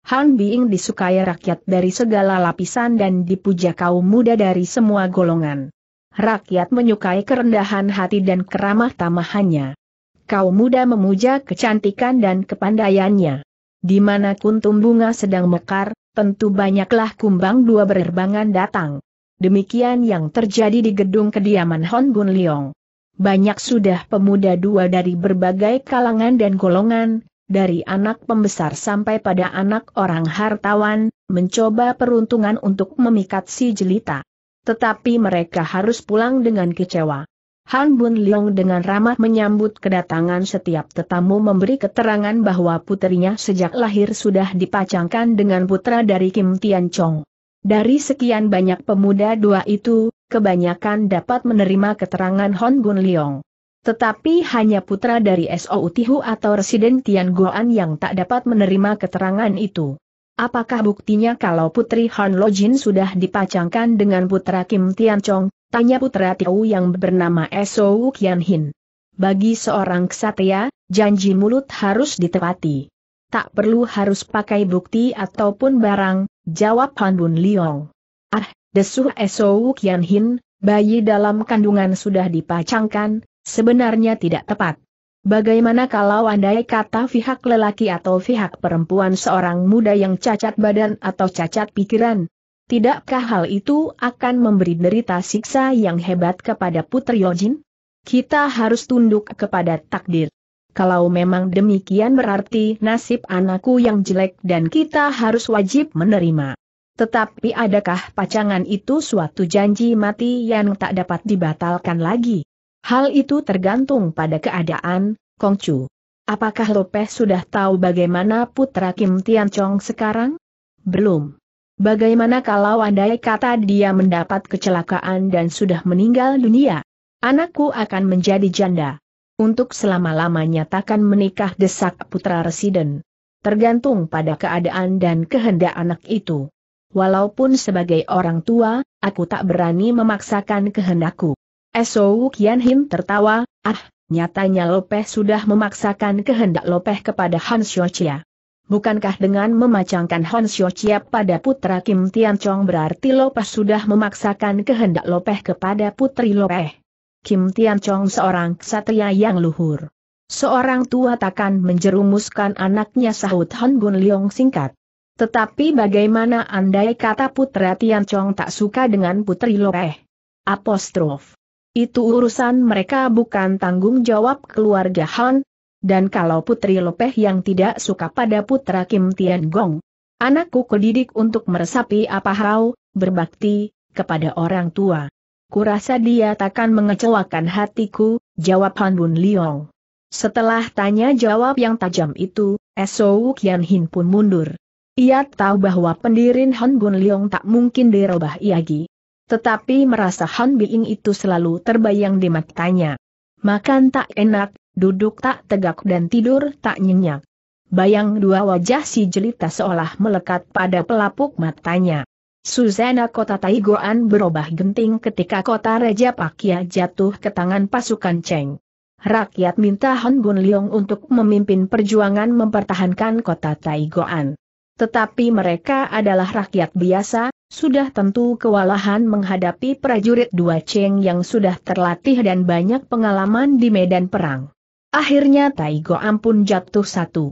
Han Bing disukai rakyat dari segala lapisan dan dipuja kaum muda dari semua golongan. Rakyat menyukai kerendahan hati dan keramah tamahannya. Kaum muda memuja kecantikan dan kepandaiannya. Di mana kuntum bunga sedang mekar, tentu banyaklah kumbang dua bererbangan datang. Demikian yang terjadi di gedung kediaman Hon Bun Leong. Banyak sudah pemuda dua dari berbagai kalangan dan golongan, dari anak pembesar sampai pada anak orang hartawan, mencoba peruntungan untuk memikat si jelita. Tetapi mereka harus pulang dengan kecewa. Han Bun Leong dengan ramah menyambut kedatangan setiap tetamu memberi keterangan bahwa putrinya sejak lahir sudah dipacangkan dengan putra dari Kim Tian Chong. Dari sekian banyak pemuda dua itu, kebanyakan dapat menerima keterangan Han Bun Leong. Tetapi hanya putra dari S.O.U. Tihu atau Residen Tian Goan yang tak dapat menerima keterangan itu. Apakah buktinya kalau putri Han Lojin sudah dipacangkan dengan putra Kim Tian Chong? Tanya putra Tiu yang bernama S.O.U. Kian Hin. Bagi seorang ksatria, janji mulut harus ditepati. Tak perlu harus pakai bukti ataupun barang, jawab Han Bun Liong. Ah, desuh S.O.U. Kian Hin, bayi dalam kandungan sudah dipacangkan, sebenarnya tidak tepat. Bagaimana kalau andai kata pihak lelaki atau pihak perempuan seorang muda yang cacat badan atau cacat pikiran? Tidakkah hal itu akan memberi derita siksa yang hebat kepada Putri Yojin? Kita harus tunduk kepada takdir. Kalau memang demikian berarti nasib anakku yang jelek dan kita harus wajib menerima. Tetapi adakah pacangan itu suatu janji mati yang tak dapat dibatalkan lagi? Hal itu tergantung pada keadaan, Kong Chu. Apakah Lopez sudah tahu bagaimana putra Kim Tian Chong sekarang? Belum. Bagaimana kalau andai kata dia mendapat kecelakaan dan sudah meninggal dunia? Anakku akan menjadi janda. Untuk selama-lamanya takkan menikah desak putra residen. Tergantung pada keadaan dan kehendak anak itu. Walaupun sebagai orang tua, aku tak berani memaksakan kehendakku. Esou Kian Him tertawa, ah, nyatanya Lopeh sudah memaksakan kehendak Lopeh kepada Han Xiochia. Bukankah dengan memacangkan Han Xiochia pada putra Kim Tian Chong berarti Lopeh sudah memaksakan kehendak Lopeh kepada putri Lopeh? Kim Tian Chong seorang ksatria yang luhur. Seorang tua takkan menjerumuskan anaknya sahut Han Gun Leong singkat. Tetapi bagaimana andai kata putra Tian Chong tak suka dengan putri Lopeh? Apostrof itu urusan mereka bukan tanggung jawab keluarga Han, dan kalau Putri Lopeh yang tidak suka pada putra Kim Tian Gong. Anakku kedidik untuk meresapi apa hau, berbakti, kepada orang tua. Kurasa dia takkan mengecewakan hatiku, jawab Han Bun Liong. Setelah tanya jawab yang tajam itu, Esou Kian Hin pun mundur. Ia tahu bahwa pendirin Han Bun Liong tak mungkin dirubah Iagi tetapi merasa Han Biing itu selalu terbayang di matanya. Makan tak enak, duduk tak tegak dan tidur tak nyenyak. Bayang dua wajah si jelita seolah melekat pada pelapuk matanya. Suzana kota Taigoan berubah genting ketika kota Raja Pakia jatuh ke tangan pasukan Cheng. Rakyat minta Han Bun Leong untuk memimpin perjuangan mempertahankan kota Taigoan. Tetapi mereka adalah rakyat biasa, sudah tentu kewalahan menghadapi prajurit dua Cheng yang sudah terlatih dan banyak pengalaman di medan perang. Akhirnya Taigo ampun jatuh satu.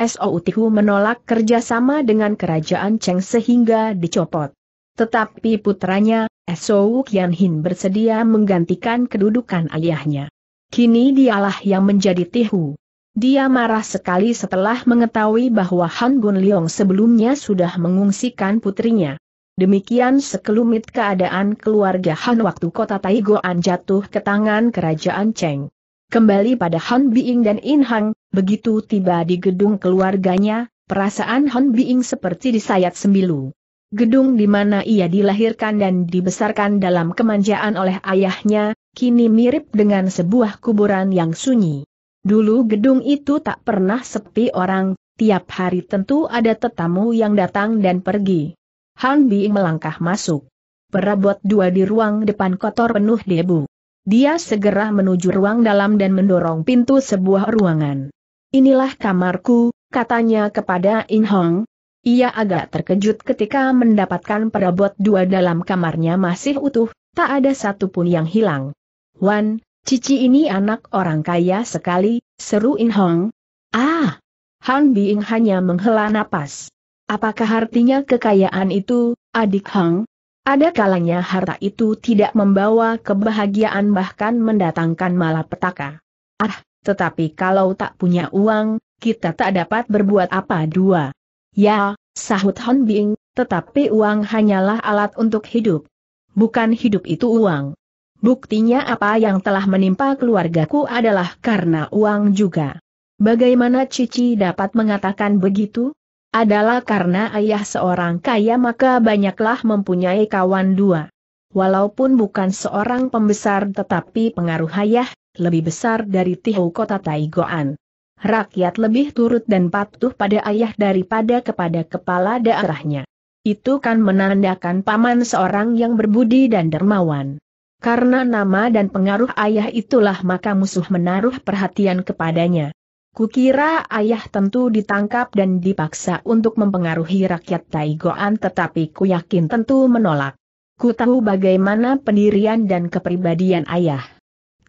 So Utihu menolak kerjasama dengan kerajaan Cheng sehingga dicopot. Tetapi putranya, So SOU Hin bersedia menggantikan kedudukan ayahnya. Kini dialah yang menjadi Tihu. Dia marah sekali setelah mengetahui bahwa Han Gun Leong sebelumnya sudah mengungsikan putrinya. Demikian sekelumit keadaan keluarga Han waktu kota Taigoan jatuh ke tangan kerajaan Cheng. Kembali pada Han Biing dan In Hang, begitu tiba di gedung keluarganya, perasaan Han Biing seperti disayat sembilu. Gedung di mana ia dilahirkan dan dibesarkan dalam kemanjaan oleh ayahnya, kini mirip dengan sebuah kuburan yang sunyi. Dulu gedung itu tak pernah sepi orang, tiap hari tentu ada tetamu yang datang dan pergi. Han Bing melangkah masuk. Perabot dua di ruang depan kotor penuh debu. Dia segera menuju ruang dalam dan mendorong pintu sebuah ruangan. Inilah kamarku, katanya kepada In Hong. Ia agak terkejut ketika mendapatkan perabot dua dalam kamarnya masih utuh, tak ada satupun yang hilang. Wan, Cici ini anak orang kaya sekali, seru In Hong. Ah! Han Bing hanya menghela napas. Apakah artinya kekayaan itu, adik Hang? Ada kalanya harta itu tidak membawa kebahagiaan bahkan mendatangkan malapetaka. Ah, tetapi kalau tak punya uang, kita tak dapat berbuat apa dua. Ya, sahut Hon Bing, tetapi uang hanyalah alat untuk hidup. Bukan hidup itu uang. Buktinya apa yang telah menimpa keluargaku adalah karena uang juga. Bagaimana Cici dapat mengatakan begitu? adalah karena ayah seorang kaya maka banyaklah mempunyai kawan dua. Walaupun bukan seorang pembesar tetapi pengaruh ayah, lebih besar dari Tihu kota Taigoan. Rakyat lebih turut dan patuh pada ayah daripada kepada kepala daerahnya. Itu kan menandakan paman seorang yang berbudi dan dermawan. Karena nama dan pengaruh ayah itulah maka musuh menaruh perhatian kepadanya. Kukira ayah tentu ditangkap dan dipaksa untuk mempengaruhi rakyat Taigoan tetapi ku yakin tentu menolak. Ku tahu bagaimana pendirian dan kepribadian ayah.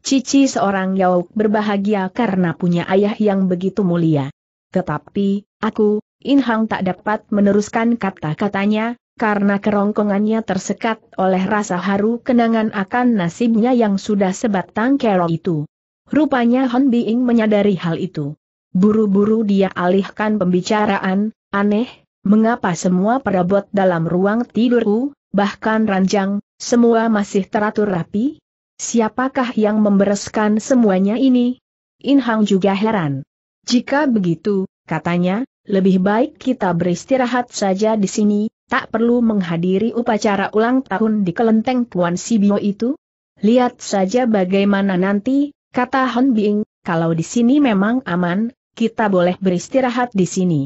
Cici seorang Yauk berbahagia karena punya ayah yang begitu mulia. Tetapi, aku, Inhang tak dapat meneruskan kata-katanya, karena kerongkongannya tersekat oleh rasa haru kenangan akan nasibnya yang sudah sebatang kerong itu. Rupanya Hon Biing menyadari hal itu. Buru-buru dia alihkan pembicaraan, aneh, mengapa semua perabot dalam ruang tidurku, bahkan ranjang, semua masih teratur rapi? Siapakah yang membereskan semuanya ini? In Hang juga heran. Jika begitu, katanya, lebih baik kita beristirahat saja di sini, tak perlu menghadiri upacara ulang tahun di kelenteng Tuan Sibio itu? Lihat saja bagaimana nanti, Kata Han Bing, kalau di sini memang aman, kita boleh beristirahat di sini.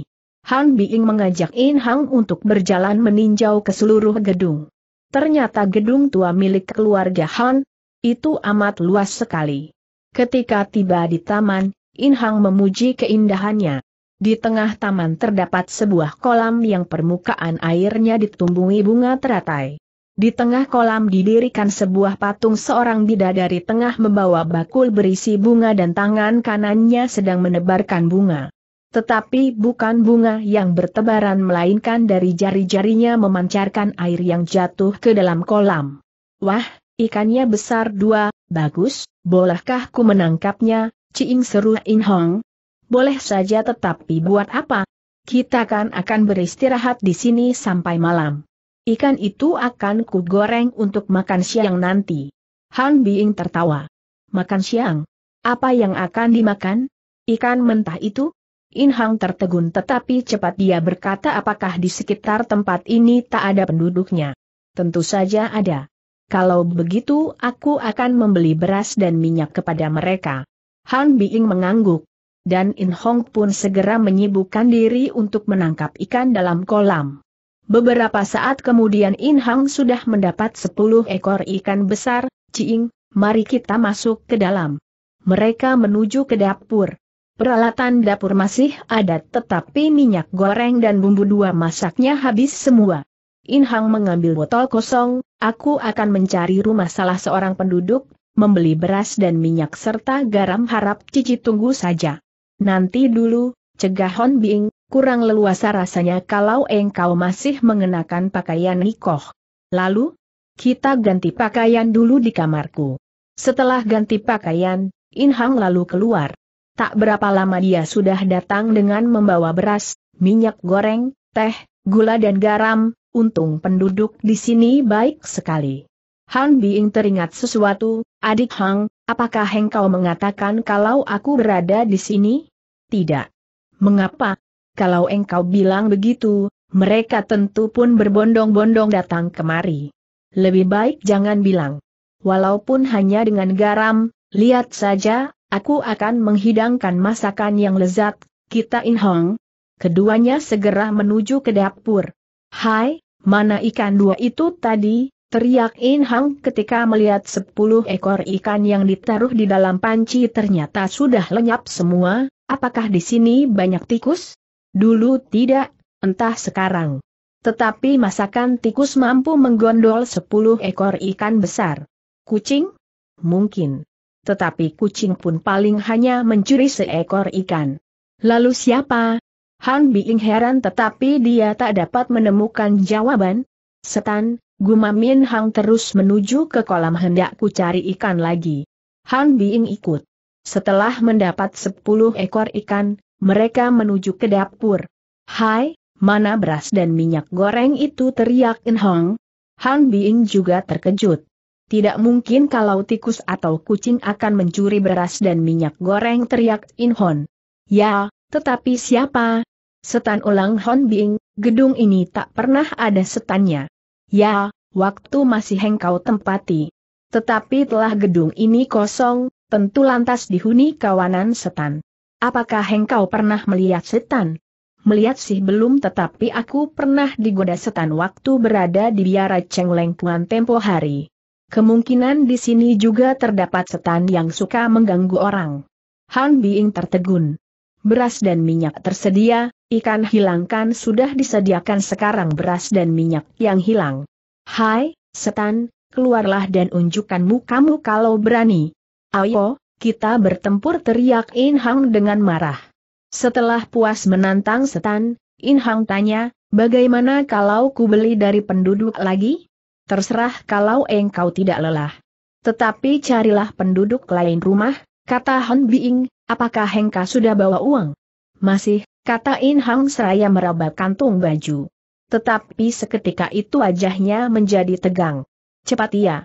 Han Bing mengajak In Hang untuk berjalan meninjau ke seluruh gedung. Ternyata gedung tua milik keluarga Han, itu amat luas sekali. Ketika tiba di taman, In Hang memuji keindahannya. Di tengah taman terdapat sebuah kolam yang permukaan airnya ditumbuhi bunga teratai. Di tengah kolam didirikan sebuah patung seorang bidadari tengah membawa bakul berisi bunga dan tangan kanannya sedang menebarkan bunga. Tetapi bukan bunga yang bertebaran melainkan dari jari-jarinya memancarkan air yang jatuh ke dalam kolam. Wah, ikannya besar dua, bagus, bolehkah ku menangkapnya, Ciing seru In Hong? Boleh saja tetapi buat apa? Kita kan akan beristirahat di sini sampai malam. Ikan itu akan ku goreng untuk makan siang nanti. Han Bing tertawa. Makan siang? Apa yang akan dimakan? Ikan mentah itu? In Hang tertegun tetapi cepat dia berkata apakah di sekitar tempat ini tak ada penduduknya. Tentu saja ada. Kalau begitu aku akan membeli beras dan minyak kepada mereka. Han Bing mengangguk. Dan In Hong pun segera menyibukkan diri untuk menangkap ikan dalam kolam. Beberapa saat kemudian In Hang sudah mendapat 10 ekor ikan besar, Ciing, mari kita masuk ke dalam. Mereka menuju ke dapur. Peralatan dapur masih ada tetapi minyak goreng dan bumbu dua masaknya habis semua. In Hang mengambil botol kosong, aku akan mencari rumah salah seorang penduduk, membeli beras dan minyak serta garam harap cici tunggu saja. Nanti dulu, cegah Hon Bing, Kurang leluasa rasanya kalau engkau masih mengenakan pakaian nikoh. Lalu, kita ganti pakaian dulu di kamarku. Setelah ganti pakaian, Inhang lalu keluar. Tak berapa lama dia sudah datang dengan membawa beras, minyak goreng, teh, gula dan garam, untung penduduk di sini baik sekali. Han Bing teringat sesuatu, adik Hang, apakah engkau mengatakan kalau aku berada di sini? Tidak. Mengapa? kalau engkau bilang begitu, mereka tentu pun berbondong-bondong datang kemari. Lebih baik jangan bilang. Walaupun hanya dengan garam, lihat saja, aku akan menghidangkan masakan yang lezat, kita In-hong. Keduanya segera menuju ke dapur. Hai, mana ikan dua itu tadi, Teriak In Hang ketika melihat sepuluh ekor ikan yang ditaruh di dalam panci ternyata sudah lenyap semua, apakah di sini banyak tikus? Dulu tidak, entah sekarang. Tetapi masakan tikus mampu menggondol sepuluh ekor ikan besar. Kucing? Mungkin. Tetapi kucing pun paling hanya mencuri seekor ikan. Lalu siapa? Han Biing heran tetapi dia tak dapat menemukan jawaban. Setan, gumamin Hang terus menuju ke kolam hendakku cari ikan lagi. Han Biing ikut. Setelah mendapat sepuluh ekor ikan, mereka menuju ke dapur. Hai, mana beras dan minyak goreng itu teriak In Hong. Han Bing juga terkejut. Tidak mungkin kalau tikus atau kucing akan mencuri beras dan minyak goreng teriak In Hong. Ya, tetapi siapa? Setan ulang Han Bing, gedung ini tak pernah ada setannya. Ya, waktu masih hengkau tempati. Tetapi telah gedung ini kosong, tentu lantas dihuni kawanan setan. Apakah engkau pernah melihat setan? Melihat sih belum tetapi aku pernah digoda setan waktu berada di biara Chengleng Kuan tempo hari. Kemungkinan di sini juga terdapat setan yang suka mengganggu orang. Han Biing tertegun. Beras dan minyak tersedia, ikan hilangkan sudah disediakan sekarang beras dan minyak yang hilang. Hai, setan, keluarlah dan unjukkanmu kamu kalau berani. Ayo, kita bertempur teriak In Hang dengan marah. Setelah puas menantang setan, In Hang tanya, bagaimana kalau ku beli dari penduduk lagi? Terserah kalau engkau tidak lelah. Tetapi carilah penduduk lain rumah, kata Han Biing, apakah Hengka sudah bawa uang? Masih, kata In Hang seraya meraba kantung baju. Tetapi seketika itu wajahnya menjadi tegang. Cepat ia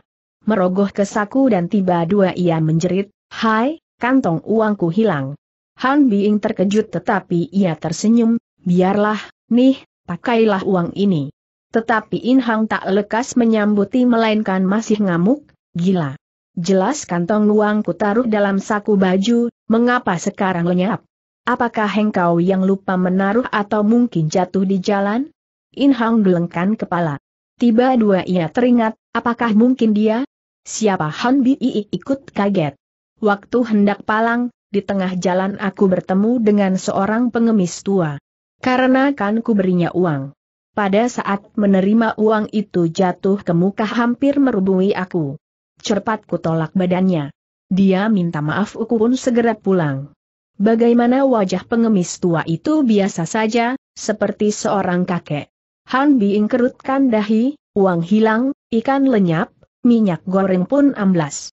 merogoh ke saku dan tiba dua ia menjerit, Hai, kantong uangku hilang. Han Biing terkejut tetapi ia tersenyum, biarlah, nih, pakailah uang ini. Tetapi In Hang tak lekas menyambuti melainkan masih ngamuk, gila. Jelas kantong uangku taruh dalam saku baju, mengapa sekarang lenyap? Apakah engkau yang lupa menaruh atau mungkin jatuh di jalan? In Hang gelengkan kepala. Tiba dua ia teringat, apakah mungkin dia? Siapa Han Bi ikut kaget. Waktu hendak palang, di tengah jalan aku bertemu dengan seorang pengemis tua. Karena kan ku berinya uang. Pada saat menerima uang itu jatuh ke muka hampir merubui aku. Cepat ku tolak badannya. Dia minta maaf aku pun segera pulang. Bagaimana wajah pengemis tua itu biasa saja, seperti seorang kakek. Han Biing kerutkan dahi, uang hilang, ikan lenyap, minyak goreng pun amblas.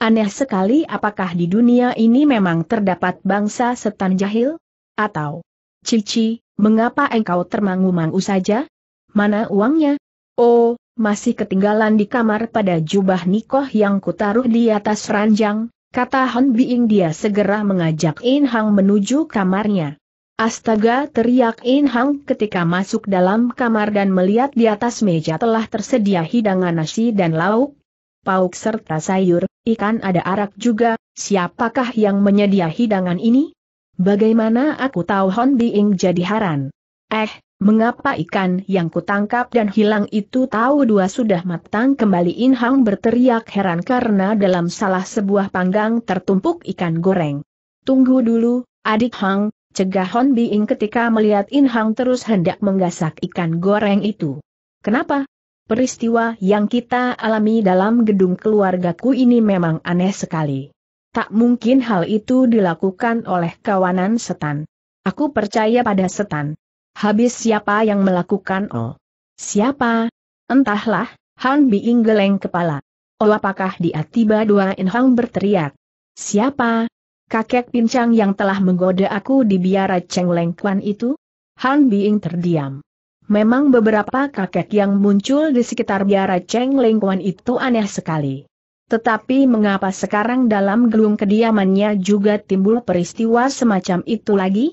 Aneh sekali apakah di dunia ini memang terdapat bangsa setan jahil? Atau, Cici, mengapa engkau termangu-mangu saja? Mana uangnya? Oh, masih ketinggalan di kamar pada jubah Nikoh yang kutaruh di atas ranjang, kata Hon Biing dia segera mengajak In Hang menuju kamarnya. Astaga teriak In Hang ketika masuk dalam kamar dan melihat di atas meja telah tersedia hidangan nasi dan lauk, pauk serta sayur, Ikan ada arak juga, siapakah yang menyedia hidangan ini? Bagaimana aku tahu Hon Biing jadi haran? Eh, mengapa ikan yang kutangkap dan hilang itu tahu dua sudah matang kembali In Hang berteriak heran karena dalam salah sebuah panggang tertumpuk ikan goreng. Tunggu dulu, adik Hang, cegah Hon Biing ketika melihat In Hang terus hendak menggasak ikan goreng itu. Kenapa? peristiwa yang kita alami dalam gedung keluargaku ini memang aneh sekali. Tak mungkin hal itu dilakukan oleh kawanan setan. Aku percaya pada setan. Habis siapa yang melakukan oh? Siapa? Entahlah, Han Biing geleng kepala. Oh apakah dia tiba dua In Hang berteriak? Siapa? Kakek pincang yang telah menggoda aku di biara Cheng Leng Kuan itu? Han Biing terdiam. Memang beberapa kakek yang muncul di sekitar biara Cheng Lingkuan itu aneh sekali. Tetapi mengapa sekarang dalam gelung kediamannya juga timbul peristiwa semacam itu lagi?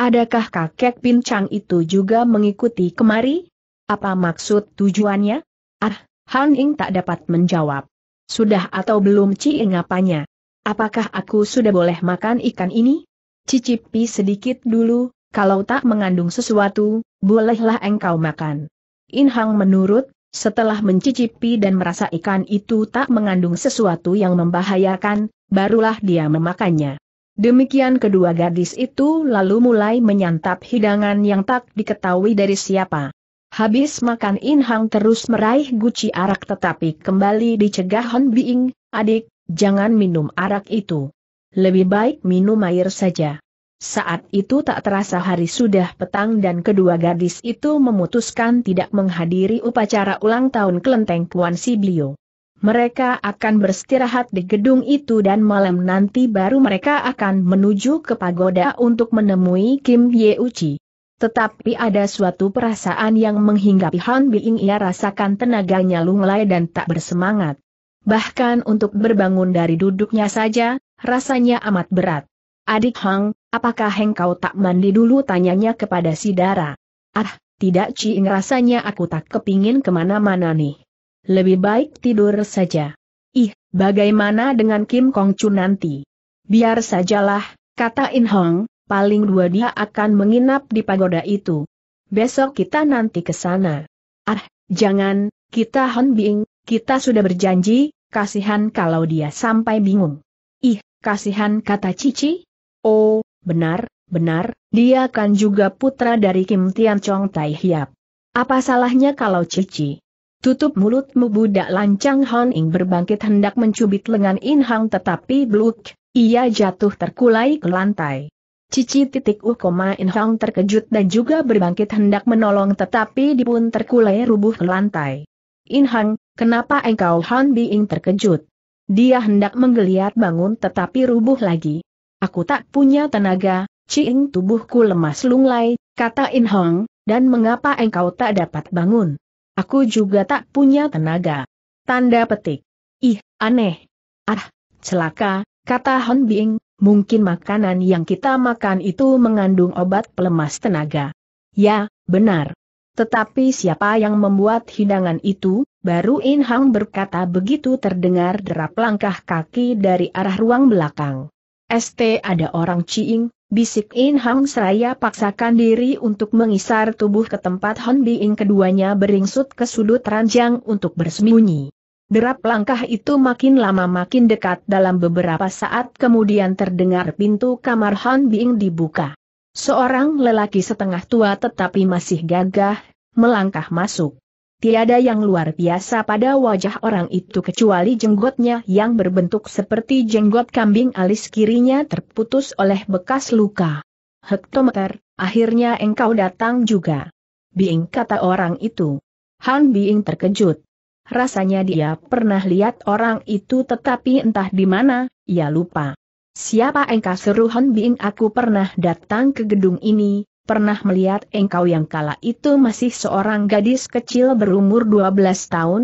Adakah kakek pincang itu juga mengikuti kemari? Apa maksud tujuannya? Ah, Han Ying tak dapat menjawab. Sudah atau belum Ci apanya? Apakah aku sudah boleh makan ikan ini? Cicipi sedikit dulu, kalau tak mengandung sesuatu, bolehlah engkau makan. In Hang menurut, setelah mencicipi dan merasa ikan itu tak mengandung sesuatu yang membahayakan, barulah dia memakannya. Demikian kedua gadis itu lalu mulai menyantap hidangan yang tak diketahui dari siapa. Habis makan In Hang terus meraih guci arak tetapi kembali dicegah Hon Biing, adik, jangan minum arak itu. Lebih baik minum air saja. Saat itu tak terasa hari sudah petang dan kedua gadis itu memutuskan tidak menghadiri upacara ulang tahun kelenteng Puan Sibio. Mereka akan beristirahat di gedung itu dan malam nanti baru mereka akan menuju ke pagoda untuk menemui Kim Ye Uchi. Tetapi ada suatu perasaan yang menghinggapi Han Bing ia rasakan tenaganya lunglai dan tak bersemangat. Bahkan untuk berbangun dari duduknya saja, rasanya amat berat. Adik Hang, Apakah engkau tak mandi dulu tanyanya kepada si Dara? Ah, tidak Ciing rasanya aku tak kepingin kemana-mana nih. Lebih baik tidur saja. Ih, bagaimana dengan Kim Kong Chu nanti? Biar sajalah, kata In Hong, paling dua dia akan menginap di pagoda itu. Besok kita nanti ke sana. Ah, jangan, kita Hon Bing, kita sudah berjanji, kasihan kalau dia sampai bingung. Ih, kasihan kata Cici. Oh, Benar, benar, dia kan juga putra dari Kim Tian Chong Tai Hiap. Apa salahnya kalau Cici? Tutup mulutmu budak lancang Hon Ing berbangkit hendak mencubit lengan In Hang tetapi bluk, ia jatuh terkulai ke lantai. Cici titik uh koma In Hang terkejut dan juga berbangkit hendak menolong tetapi dipun terkulai rubuh ke lantai. In Hang, kenapa engkau Hon Ing terkejut? Dia hendak menggeliat bangun tetapi rubuh lagi, Aku tak punya tenaga, cing tubuhku lemas lunglai, kata In Hong, dan mengapa engkau tak dapat bangun? Aku juga tak punya tenaga. Tanda petik. Ih, aneh. Ah, celaka, kata Hon Bing, mungkin makanan yang kita makan itu mengandung obat pelemas tenaga. Ya, benar. Tetapi siapa yang membuat hidangan itu? Baru In Hang berkata begitu terdengar derap langkah kaki dari arah ruang belakang. ST ada orang Ciing, bisik In Hang Seraya paksakan diri untuk mengisar tubuh ke tempat Hon Biing keduanya beringsut ke sudut ranjang untuk bersembunyi. Derap langkah itu makin lama makin dekat dalam beberapa saat kemudian terdengar pintu kamar Hon Biing dibuka. Seorang lelaki setengah tua tetapi masih gagah, melangkah masuk. Tiada yang luar biasa pada wajah orang itu kecuali jenggotnya yang berbentuk seperti jenggot kambing alis kirinya terputus oleh bekas luka. Hektometer, akhirnya engkau datang juga. Bing kata orang itu. Han Bing terkejut. Rasanya dia pernah lihat orang itu tetapi entah di mana, ia lupa. Siapa engkau seru Han Bing? aku pernah datang ke gedung ini, pernah melihat engkau yang kala itu masih seorang gadis kecil berumur 12 tahun?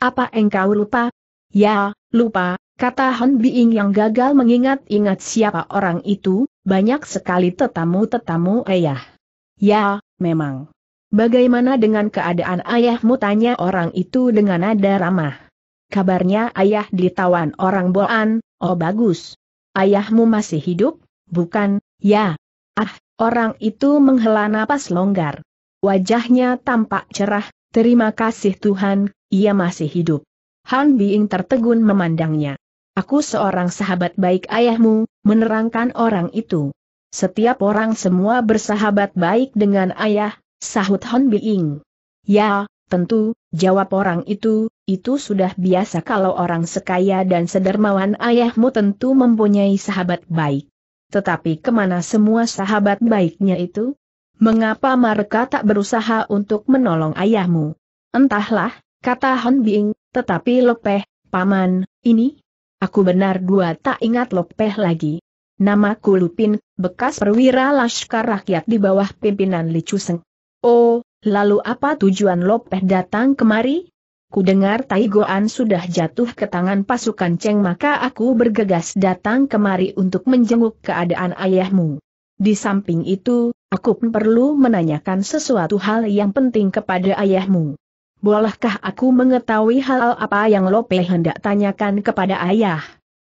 Apa engkau lupa? Ya, lupa, kata Han Biing yang gagal mengingat-ingat siapa orang itu, banyak sekali tetamu-tetamu ayah. Ya, memang. Bagaimana dengan keadaan ayahmu tanya orang itu dengan nada ramah. Kabarnya ayah ditawan orang Boan, oh bagus. Ayahmu masih hidup? Bukan, ya. Ah, Orang itu menghela napas longgar. Wajahnya tampak cerah, terima kasih Tuhan, ia masih hidup. Han Biing tertegun memandangnya. Aku seorang sahabat baik ayahmu, menerangkan orang itu. Setiap orang semua bersahabat baik dengan ayah, sahut Han Biing. Ya, tentu, jawab orang itu, itu sudah biasa kalau orang sekaya dan sedermawan ayahmu tentu mempunyai sahabat baik. Tetapi kemana semua sahabat baiknya itu? Mengapa mereka tak berusaha untuk menolong ayahmu? Entahlah, kata Han Bing, tetapi Lopeh, paman, ini? Aku benar dua tak ingat Lopeh lagi. nama ku Lupin, bekas perwira Laskar Rakyat di bawah pimpinan Li Chuseng. Oh, lalu apa tujuan Lopeh datang kemari? dengar Tai Goan sudah jatuh ke tangan pasukan Cheng maka aku bergegas datang kemari untuk menjenguk keadaan ayahmu. Di samping itu, aku perlu menanyakan sesuatu hal yang penting kepada ayahmu. Bolehkah aku mengetahui hal apa yang Lope hendak tanyakan kepada ayah?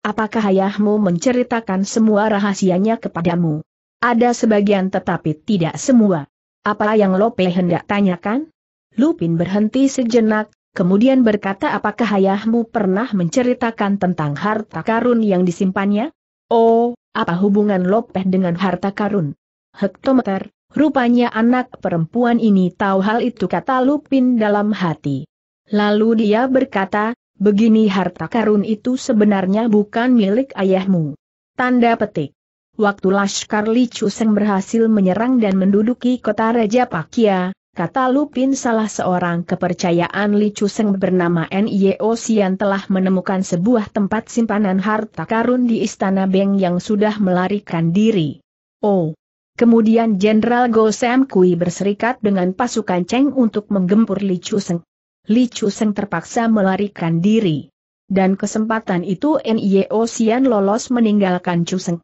Apakah ayahmu menceritakan semua rahasianya kepadamu? Ada sebagian tetapi tidak semua. Apa yang Lope hendak tanyakan? Lupin berhenti sejenak, kemudian berkata apakah ayahmu pernah menceritakan tentang harta karun yang disimpannya? Oh, apa hubungan Lopeh dengan harta karun? Hektometer, rupanya anak perempuan ini tahu hal itu kata Lupin dalam hati. Lalu dia berkata, begini harta karun itu sebenarnya bukan milik ayahmu. Tanda petik. Waktu Laskar Licuseng berhasil menyerang dan menduduki kota Raja Pakia, Kata Lupin salah seorang kepercayaan Li Chuseng bernama N.I.O. Sian telah menemukan sebuah tempat simpanan harta karun di Istana Beng yang sudah melarikan diri. Oh! Kemudian Jenderal Go Sam Kui berserikat dengan pasukan Cheng untuk menggempur Li Chuseng. Li Chuseng terpaksa melarikan diri. Dan kesempatan itu N.I.O. Sian lolos meninggalkan Chuseng.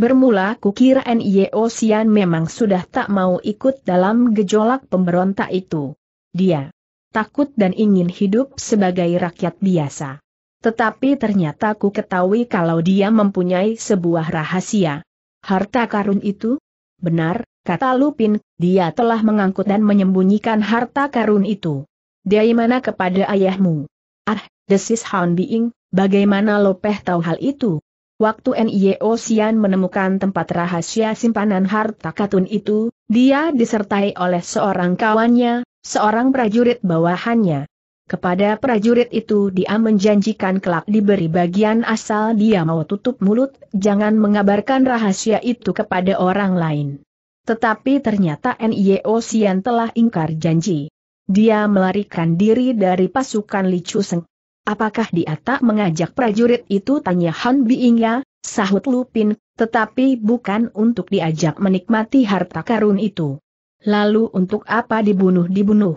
Bermula kukira Nio Sian memang sudah tak mau ikut dalam gejolak pemberontak itu. Dia takut dan ingin hidup sebagai rakyat biasa. Tetapi ternyata ku ketahui kalau dia mempunyai sebuah rahasia. Harta karun itu? Benar, kata Lupin, dia telah mengangkut dan menyembunyikan harta karun itu. Dari mana kepada ayahmu? Ah, desis Hound Being, bagaimana Lopeh tahu hal itu? Waktu NIO Sian menemukan tempat rahasia simpanan harta katun itu, dia disertai oleh seorang kawannya, seorang prajurit bawahannya. Kepada prajurit itu dia menjanjikan kelak diberi bagian asal dia mau tutup mulut, jangan mengabarkan rahasia itu kepada orang lain. Tetapi ternyata NIO Sian telah ingkar janji. Dia melarikan diri dari pasukan Li Chuseng. Apakah dia tak mengajak prajurit itu tanya Han Biingya, sahut Lupin, tetapi bukan untuk diajak menikmati harta karun itu. Lalu untuk apa dibunuh-dibunuh?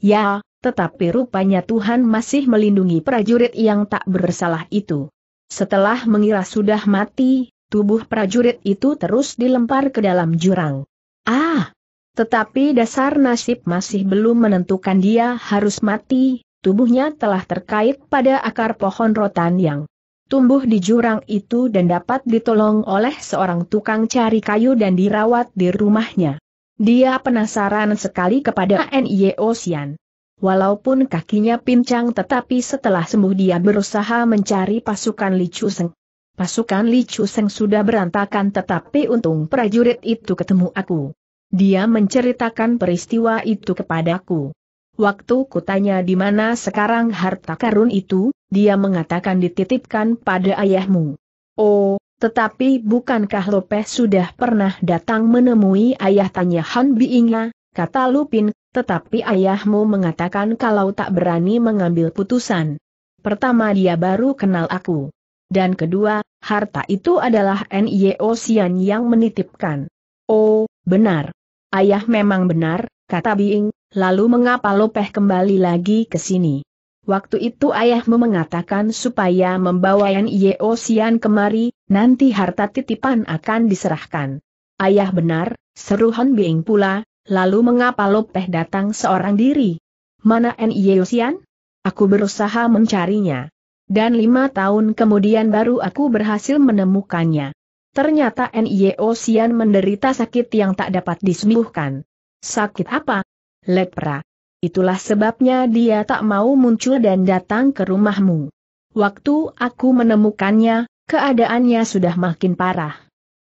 Ya, tetapi rupanya Tuhan masih melindungi prajurit yang tak bersalah itu. Setelah mengira sudah mati, tubuh prajurit itu terus dilempar ke dalam jurang. Ah! Tetapi dasar nasib masih belum menentukan dia harus mati, tubuhnya telah terkait pada akar pohon rotan yang tumbuh di jurang itu dan dapat ditolong oleh seorang tukang cari kayu dan dirawat di rumahnya. Dia penasaran sekali kepada Nye Osian. Walaupun kakinya pincang tetapi setelah sembuh dia berusaha mencari pasukan Li Chuseng. Pasukan Li Chuseng sudah berantakan tetapi untung prajurit itu ketemu aku. Dia menceritakan peristiwa itu kepadaku. Waktu kutanya di mana sekarang harta karun itu, dia mengatakan dititipkan pada ayahmu. Oh, tetapi bukankah Lopeh sudah pernah datang menemui ayah tanya Han Biinga, kata Lupin, tetapi ayahmu mengatakan kalau tak berani mengambil putusan. Pertama dia baru kenal aku. Dan kedua, harta itu adalah N.Y.O. Sian yang menitipkan. Oh, benar. Ayah memang benar, kata Biing, Lalu mengapa Lopeh kembali lagi ke sini? Waktu itu ayahmu mengatakan supaya membawa N.I.O. Sian kemari, nanti harta titipan akan diserahkan. Ayah benar, seru Han Bing pula, lalu mengapa Lopeh datang seorang diri? Mana N.I.O. Sian? Aku berusaha mencarinya. Dan lima tahun kemudian baru aku berhasil menemukannya. Ternyata N.I.O. Sian menderita sakit yang tak dapat disembuhkan. Sakit apa? lepra. Itulah sebabnya dia tak mau muncul dan datang ke rumahmu. Waktu aku menemukannya, keadaannya sudah makin parah.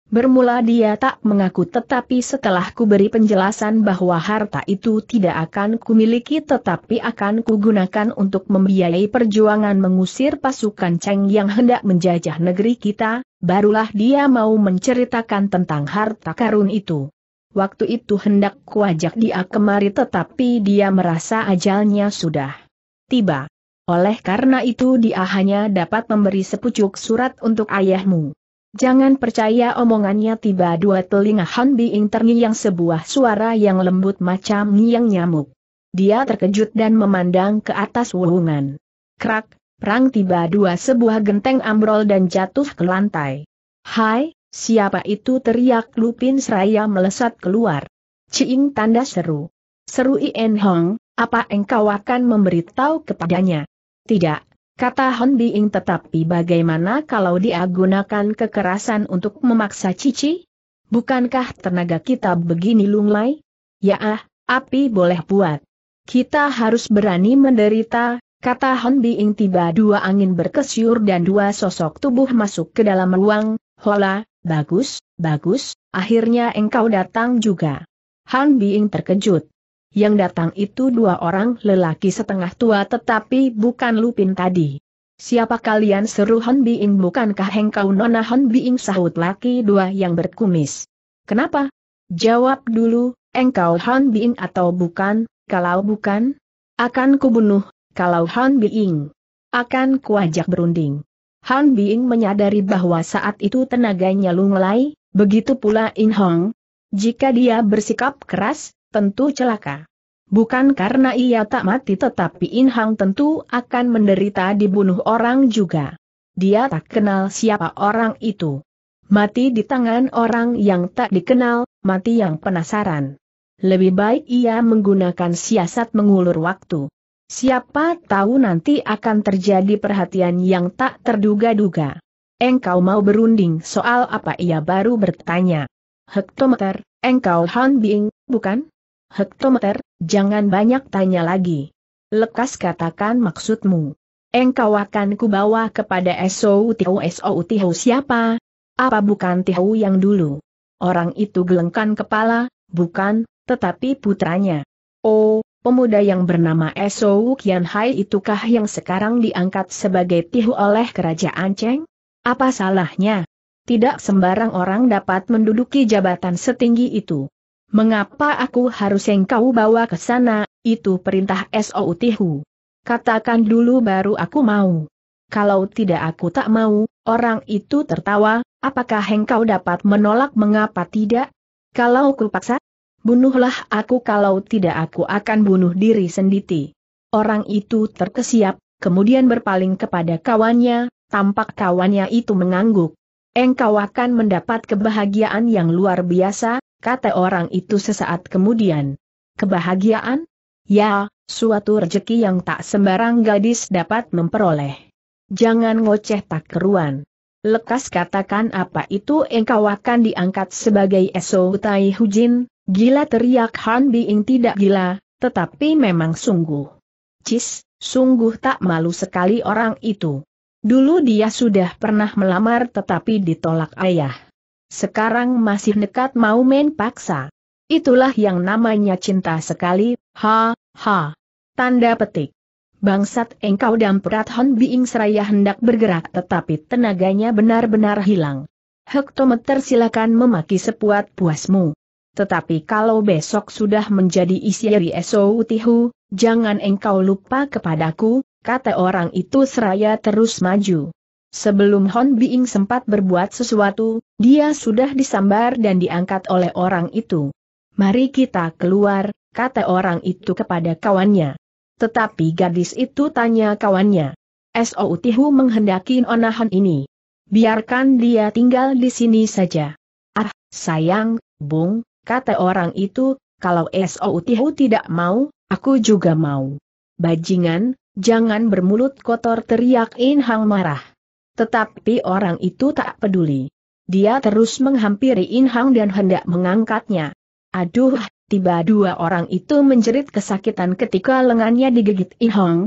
Bermula dia tak mengaku tetapi setelah ku beri penjelasan bahwa harta itu tidak akan kumiliki tetapi akan kugunakan untuk membiayai perjuangan mengusir pasukan Cheng yang hendak menjajah negeri kita, barulah dia mau menceritakan tentang harta karun itu. Waktu itu hendak kuajak dia kemari tetapi dia merasa ajalnya sudah tiba. Oleh karena itu dia hanya dapat memberi sepucuk surat untuk ayahmu. Jangan percaya omongannya tiba dua telinga Han Biing terngiang sebuah suara yang lembut macam ngiang nyamuk. Dia terkejut dan memandang ke atas wuhungan. Krak, perang tiba dua sebuah genteng ambrol dan jatuh ke lantai. Hai, Siapa itu teriak Lupin seraya melesat keluar. Ciing tanda seru. Seru Ien Hong, apa engkau akan memberitahu kepadanya? Tidak, kata Hon Biing tetapi bagaimana kalau dia gunakan kekerasan untuk memaksa Cici? Bukankah tenaga kita begini lunglai? Ya ah, api boleh buat. Kita harus berani menderita, kata Hon Biing tiba dua angin berkesyur dan dua sosok tubuh masuk ke dalam ruang, hola, Bagus, bagus, akhirnya engkau datang juga. Han Bing terkejut. Yang datang itu dua orang lelaki setengah tua tetapi bukan Lupin tadi. Siapa kalian seru Han Bing. bukankah engkau nona Han Bing sahut laki dua yang berkumis. Kenapa? Jawab dulu, engkau Han Bing atau bukan, kalau bukan? Akan kubunuh, kalau Han Bing, Akan kuajak berunding. Han Bing menyadari bahwa saat itu tenaganya lunglai, begitu pula In Hong. Jika dia bersikap keras, tentu celaka. Bukan karena ia tak mati tetapi In Hong tentu akan menderita dibunuh orang juga. Dia tak kenal siapa orang itu. Mati di tangan orang yang tak dikenal, mati yang penasaran. Lebih baik ia menggunakan siasat mengulur waktu. Siapa tahu nanti akan terjadi perhatian yang tak terduga-duga. Engkau mau berunding soal apa ia baru bertanya. Hektometer, engkau Han Bing, bukan? Hektometer, jangan banyak tanya lagi. Lekas katakan maksudmu. Engkau akan kubawa kepada Esou Tihau Tihau siapa? Apa bukan Tihau yang dulu? Orang itu gelengkan kepala, bukan, tetapi putranya. Oh, Pemuda yang bernama Esou Kian Hai itukah yang sekarang diangkat sebagai tihu oleh kerajaan Cheng? Apa salahnya? Tidak sembarang orang dapat menduduki jabatan setinggi itu. Mengapa aku harus yang kau bawa ke sana, itu perintah Esou Tihu. Katakan dulu baru aku mau. Kalau tidak aku tak mau, orang itu tertawa, apakah engkau dapat menolak mengapa tidak? Kalau ku paksa, Bunuhlah aku kalau tidak aku akan bunuh diri sendiri. Orang itu terkesiap, kemudian berpaling kepada kawannya, tampak kawannya itu mengangguk. Engkau akan mendapat kebahagiaan yang luar biasa, kata orang itu sesaat kemudian. Kebahagiaan? Ya, suatu rejeki yang tak sembarang gadis dapat memperoleh. Jangan ngoceh tak keruan. Lekas katakan apa itu engkau akan diangkat sebagai Esau Tai Hujin, Gila teriak Han Biing tidak gila, tetapi memang sungguh. Cis, sungguh tak malu sekali orang itu. Dulu dia sudah pernah melamar tetapi ditolak ayah. Sekarang masih nekat mau main paksa. Itulah yang namanya cinta sekali, ha, ha. Tanda petik. Bangsat engkau perat Han Biing seraya hendak bergerak tetapi tenaganya benar-benar hilang. Hektometer silakan memaki sepuat puasmu. Tetapi kalau besok sudah menjadi Isieri Ti Tihu, jangan engkau lupa kepadaku, kata orang itu seraya terus maju. Sebelum Hon Biing sempat berbuat sesuatu, dia sudah disambar dan diangkat oleh orang itu. Mari kita keluar, kata orang itu kepada kawannya. Tetapi gadis itu tanya kawannya. Ti Tihu menghendaki onahan ini. Biarkan dia tinggal di sini saja. Ah, sayang, Bung, Kata orang itu, kalau Soutihu tidak mau, aku juga mau. Bajingan, jangan bermulut kotor teriak In Hang marah. Tetapi orang itu tak peduli. Dia terus menghampiri In Hang dan hendak mengangkatnya. Aduh, tiba dua orang itu menjerit kesakitan ketika lengannya digigit In Hang.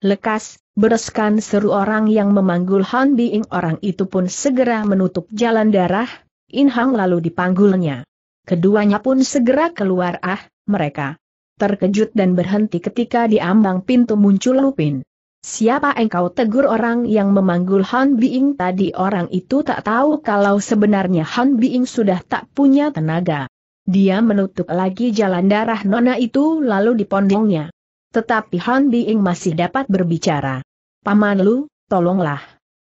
Lekas, bereskan seru orang yang memanggul Han Biing orang itu pun segera menutup jalan darah, In Hang lalu dipanggulnya. Keduanya pun segera keluar ah, mereka. Terkejut dan berhenti ketika di ambang pintu muncul Lupin. Siapa engkau tegur orang yang memanggul Han Biing tadi orang itu tak tahu kalau sebenarnya Han Biing sudah tak punya tenaga. Dia menutup lagi jalan darah nona itu lalu dipondongnya. Tetapi Han Biing masih dapat berbicara. Paman Lu, tolonglah.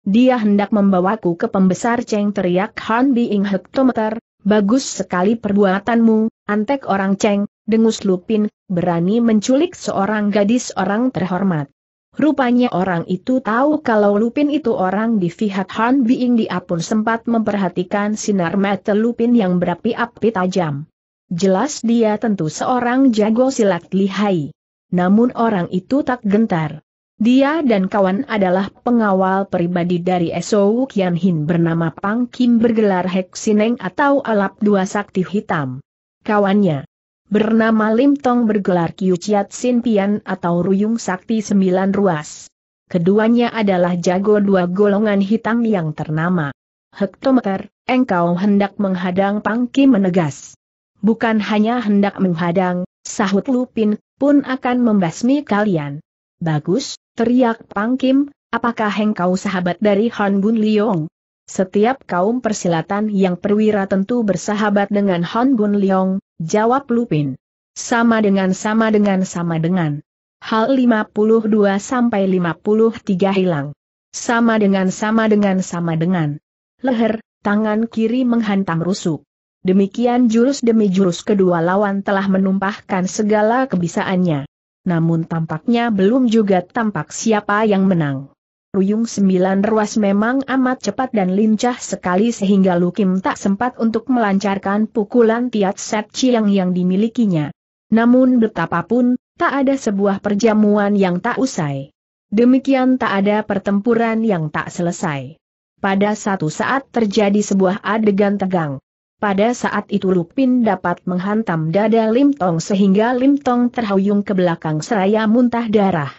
Dia hendak membawaku ke pembesar Cheng teriak Han Biing hektometer, Bagus sekali perbuatanmu, antek orang ceng, dengus Lupin, berani menculik seorang gadis orang terhormat. Rupanya orang itu tahu kalau Lupin itu orang di pihak Han Biing dia pun sempat memperhatikan sinar mata Lupin yang berapi-api tajam. Jelas dia tentu seorang jago silat lihai. Namun orang itu tak gentar. Dia dan kawan adalah pengawal pribadi dari Eso Kian Hin bernama Pang Kim bergelar Sineng atau Alap Dua Sakti Hitam. Kawannya bernama Lim Tong bergelar Kiu Chiat Sin Pian atau Ruyung Sakti Sembilan Ruas. Keduanya adalah jago dua golongan hitam yang ternama. Hektometer, engkau hendak menghadang Pang Kim menegas. Bukan hanya hendak menghadang, sahut Lupin, pun akan membasmi kalian. Bagus, teriak Pang Kim. apakah engkau sahabat dari Han Bun Liong? Setiap kaum persilatan yang perwira tentu bersahabat dengan Han Bun Liong, jawab Lupin. Sama dengan sama dengan sama dengan. Hal 52 sampai 53 hilang. Sama dengan sama dengan sama dengan. Leher, tangan kiri menghantam rusuk. Demikian jurus demi jurus kedua lawan telah menumpahkan segala kebisaannya namun tampaknya belum juga tampak siapa yang menang. Ruyung sembilan ruas memang amat cepat dan lincah sekali sehingga Lukim tak sempat untuk melancarkan pukulan tiat set ciang yang dimilikinya. Namun betapapun, tak ada sebuah perjamuan yang tak usai. Demikian tak ada pertempuran yang tak selesai. Pada satu saat terjadi sebuah adegan tegang. Pada saat itu Lupin dapat menghantam dada Lim Tong sehingga Lim Tong terhuyung ke belakang seraya muntah darah.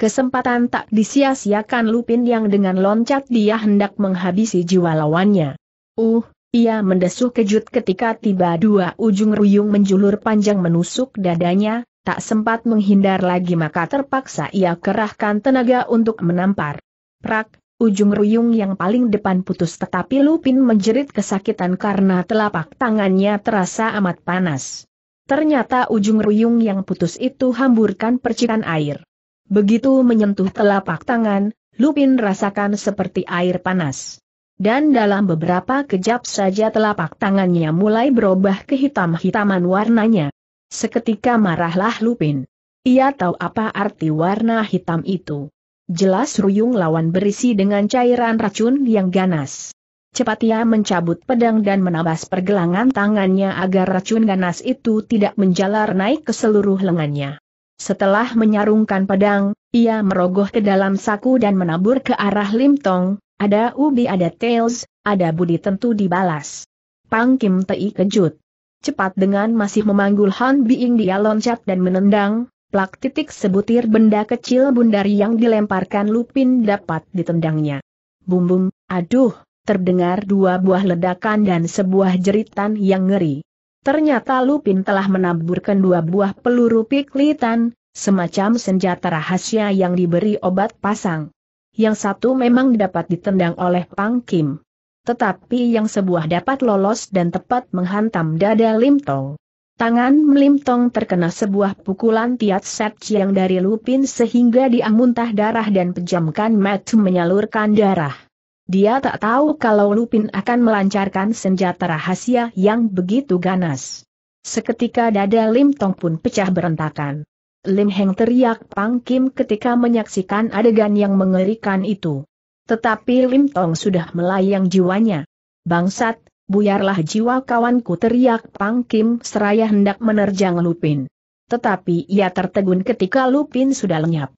Kesempatan tak disia-siakan Lupin yang dengan loncat dia hendak menghabisi jiwa lawannya. Uh, ia mendesuh kejut ketika tiba dua ujung ruyung menjulur panjang menusuk dadanya, tak sempat menghindar lagi maka terpaksa ia kerahkan tenaga untuk menampar. Prak, Ujung ruyung yang paling depan putus tetapi Lupin menjerit kesakitan karena telapak tangannya terasa amat panas. Ternyata ujung ruyung yang putus itu hamburkan percikan air. Begitu menyentuh telapak tangan, Lupin rasakan seperti air panas. Dan dalam beberapa kejap saja telapak tangannya mulai berubah ke hitam hitaman warnanya. Seketika marahlah Lupin. Ia tahu apa arti warna hitam itu. Jelas ruyung lawan berisi dengan cairan racun yang ganas. Cepat ia mencabut pedang dan menabas pergelangan tangannya agar racun ganas itu tidak menjalar naik ke seluruh lengannya. Setelah menyarungkan pedang, ia merogoh ke dalam saku dan menabur ke arah Lim Tong, ada ubi ada tails, ada budi tentu dibalas. Pang Kim Tei kejut. Cepat dengan masih memanggul Han Biing dia loncat dan menendang, Plak titik sebutir benda kecil bundar yang dilemparkan Lupin dapat ditendangnya. Bum aduh, terdengar dua buah ledakan dan sebuah jeritan yang ngeri. Ternyata Lupin telah menaburkan dua buah peluru piklitan, semacam senjata rahasia yang diberi obat pasang. Yang satu memang dapat ditendang oleh Pang Kim. Tetapi yang sebuah dapat lolos dan tepat menghantam dada Lim Tong. Tangan Tong terkena sebuah pukulan Tiat Set yang dari Lupin sehingga dia muntah darah dan pejamkan mat menyalurkan darah. Dia tak tahu kalau Lupin akan melancarkan senjata rahasia yang begitu ganas. Seketika dada Lim Tong pun pecah berantakan. Lim Heng teriak Pang Kim ketika menyaksikan adegan yang mengerikan itu. Tetapi Lim Tong sudah melayang jiwanya. Bangsat, Buyarlah jiwa kawanku teriak Pang Kim seraya hendak menerjang Lupin. Tetapi ia tertegun ketika Lupin sudah lenyap.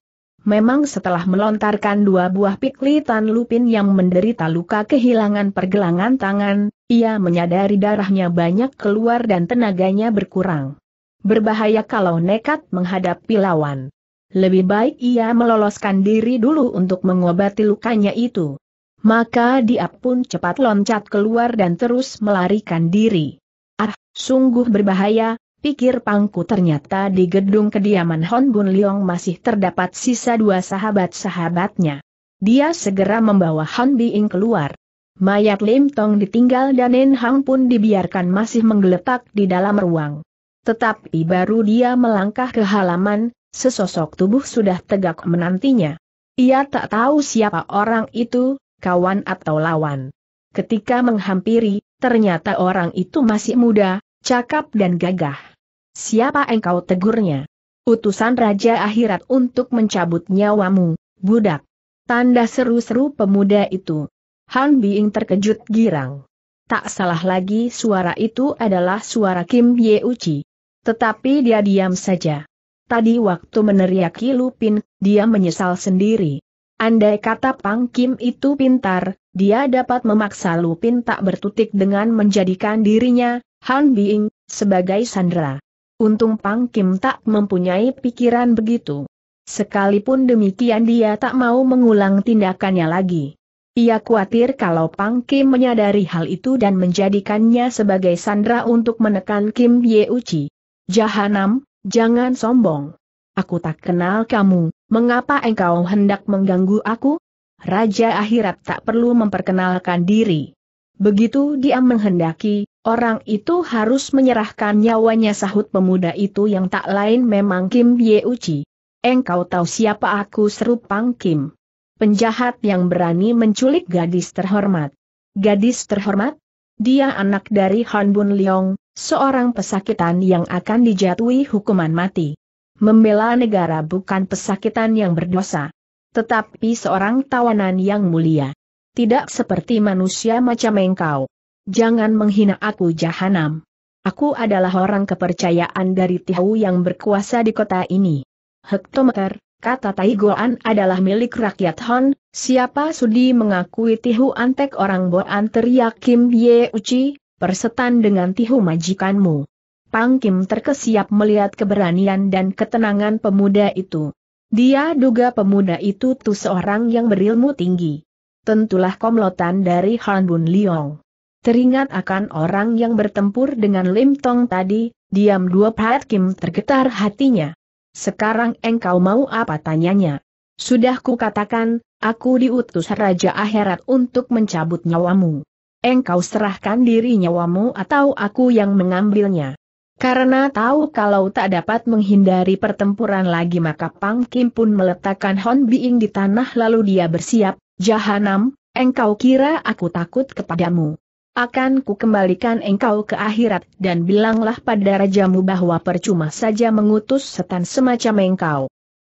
Memang setelah melontarkan dua buah piklitan Lupin yang menderita luka kehilangan pergelangan tangan, ia menyadari darahnya banyak keluar dan tenaganya berkurang. Berbahaya kalau nekat menghadapi lawan. Lebih baik ia meloloskan diri dulu untuk mengobati lukanya itu maka dia pun cepat loncat keluar dan terus melarikan diri. Ah, sungguh berbahaya, pikir pangku ternyata di gedung kediaman Hon Bun Leong masih terdapat sisa dua sahabat-sahabatnya. Dia segera membawa Hon Biing keluar. Mayat Lim Tong ditinggal dan Nen Hang pun dibiarkan masih menggeletak di dalam ruang. Tetapi baru dia melangkah ke halaman, sesosok tubuh sudah tegak menantinya. Ia tak tahu siapa orang itu, kawan atau lawan. Ketika menghampiri, ternyata orang itu masih muda, cakap dan gagah. Siapa engkau tegurnya? Utusan Raja Akhirat untuk mencabut nyawamu, budak. Tanda seru-seru pemuda itu. Han Bing terkejut girang. Tak salah lagi suara itu adalah suara Kim Ye Uchi. Tetapi dia diam saja. Tadi waktu meneriaki Lupin, dia menyesal sendiri. Andai kata Pang Kim itu pintar, dia dapat memaksa Lupin tak bertutik dengan menjadikan dirinya, Han Bing, sebagai Sandra. Untung Pang Kim tak mempunyai pikiran begitu. Sekalipun demikian dia tak mau mengulang tindakannya lagi. Ia khawatir kalau Pang Kim menyadari hal itu dan menjadikannya sebagai Sandra untuk menekan Kim Ye Uchi. Jahanam, jangan sombong. Aku tak kenal kamu, Mengapa engkau hendak mengganggu aku? Raja akhirat tak perlu memperkenalkan diri. Begitu dia menghendaki, orang itu harus menyerahkan nyawanya sahut pemuda itu yang tak lain memang Kim Ye Uci. Engkau tahu siapa aku seru Pang Kim. Penjahat yang berani menculik gadis terhormat. Gadis terhormat? Dia anak dari Han Bun Leong, seorang pesakitan yang akan dijatuhi hukuman mati. Membela negara bukan pesakitan yang berdosa. Tetapi seorang tawanan yang mulia. Tidak seperti manusia macam engkau. Jangan menghina aku jahanam. Aku adalah orang kepercayaan dari Tiau yang berkuasa di kota ini. Hektometer, kata Taigoan adalah milik rakyat Hon, siapa sudi mengakui Tihu Antek orang Boan teriak Kim Ye Uci, persetan dengan Tihu majikanmu. Pang Kim terkesiap melihat keberanian dan ketenangan pemuda itu. Dia duga pemuda itu tuh seorang yang berilmu tinggi. Tentulah komlotan dari Han Bun Liong. Teringat akan orang yang bertempur dengan Lim Tong tadi, diam dua Pat Kim tergetar hatinya. Sekarang engkau mau apa tanyanya? Sudah ku katakan, aku diutus Raja Akhirat untuk mencabut nyawamu. Engkau serahkan diri nyawamu atau aku yang mengambilnya. Karena tahu kalau tak dapat menghindari pertempuran lagi maka Pang Kim pun meletakkan Hon Biing di tanah lalu dia bersiap, Jahanam, engkau kira aku takut kepadamu. Akan ku kembalikan engkau ke akhirat dan bilanglah pada rajamu bahwa percuma saja mengutus setan semacam engkau.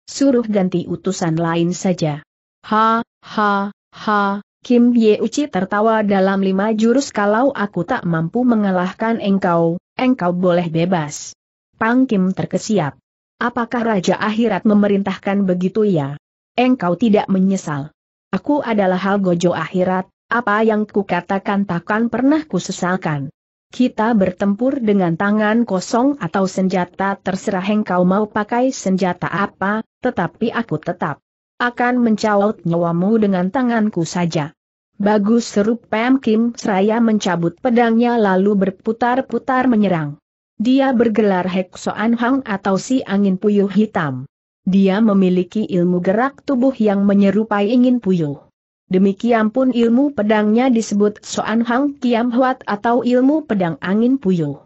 Suruh ganti utusan lain saja. Ha, ha, ha, Kim Ye Uci tertawa dalam lima jurus kalau aku tak mampu mengalahkan engkau, engkau boleh bebas. Pang Kim terkesiap. Apakah Raja Akhirat memerintahkan begitu ya? Engkau tidak menyesal. Aku adalah hal gojo akhirat, apa yang kukatakan takkan pernah kusesalkan. Kita bertempur dengan tangan kosong atau senjata terserah engkau mau pakai senjata apa, tetapi aku tetap akan mencaut nyawamu dengan tanganku saja. Bagus seru Pem Kim Seraya mencabut pedangnya lalu berputar-putar menyerang. Dia bergelar Hek Soan Hang atau si angin puyuh hitam. Dia memiliki ilmu gerak tubuh yang menyerupai ingin puyuh. Demikian pun ilmu pedangnya disebut Soan Hang Kiam Huat atau ilmu pedang angin puyuh.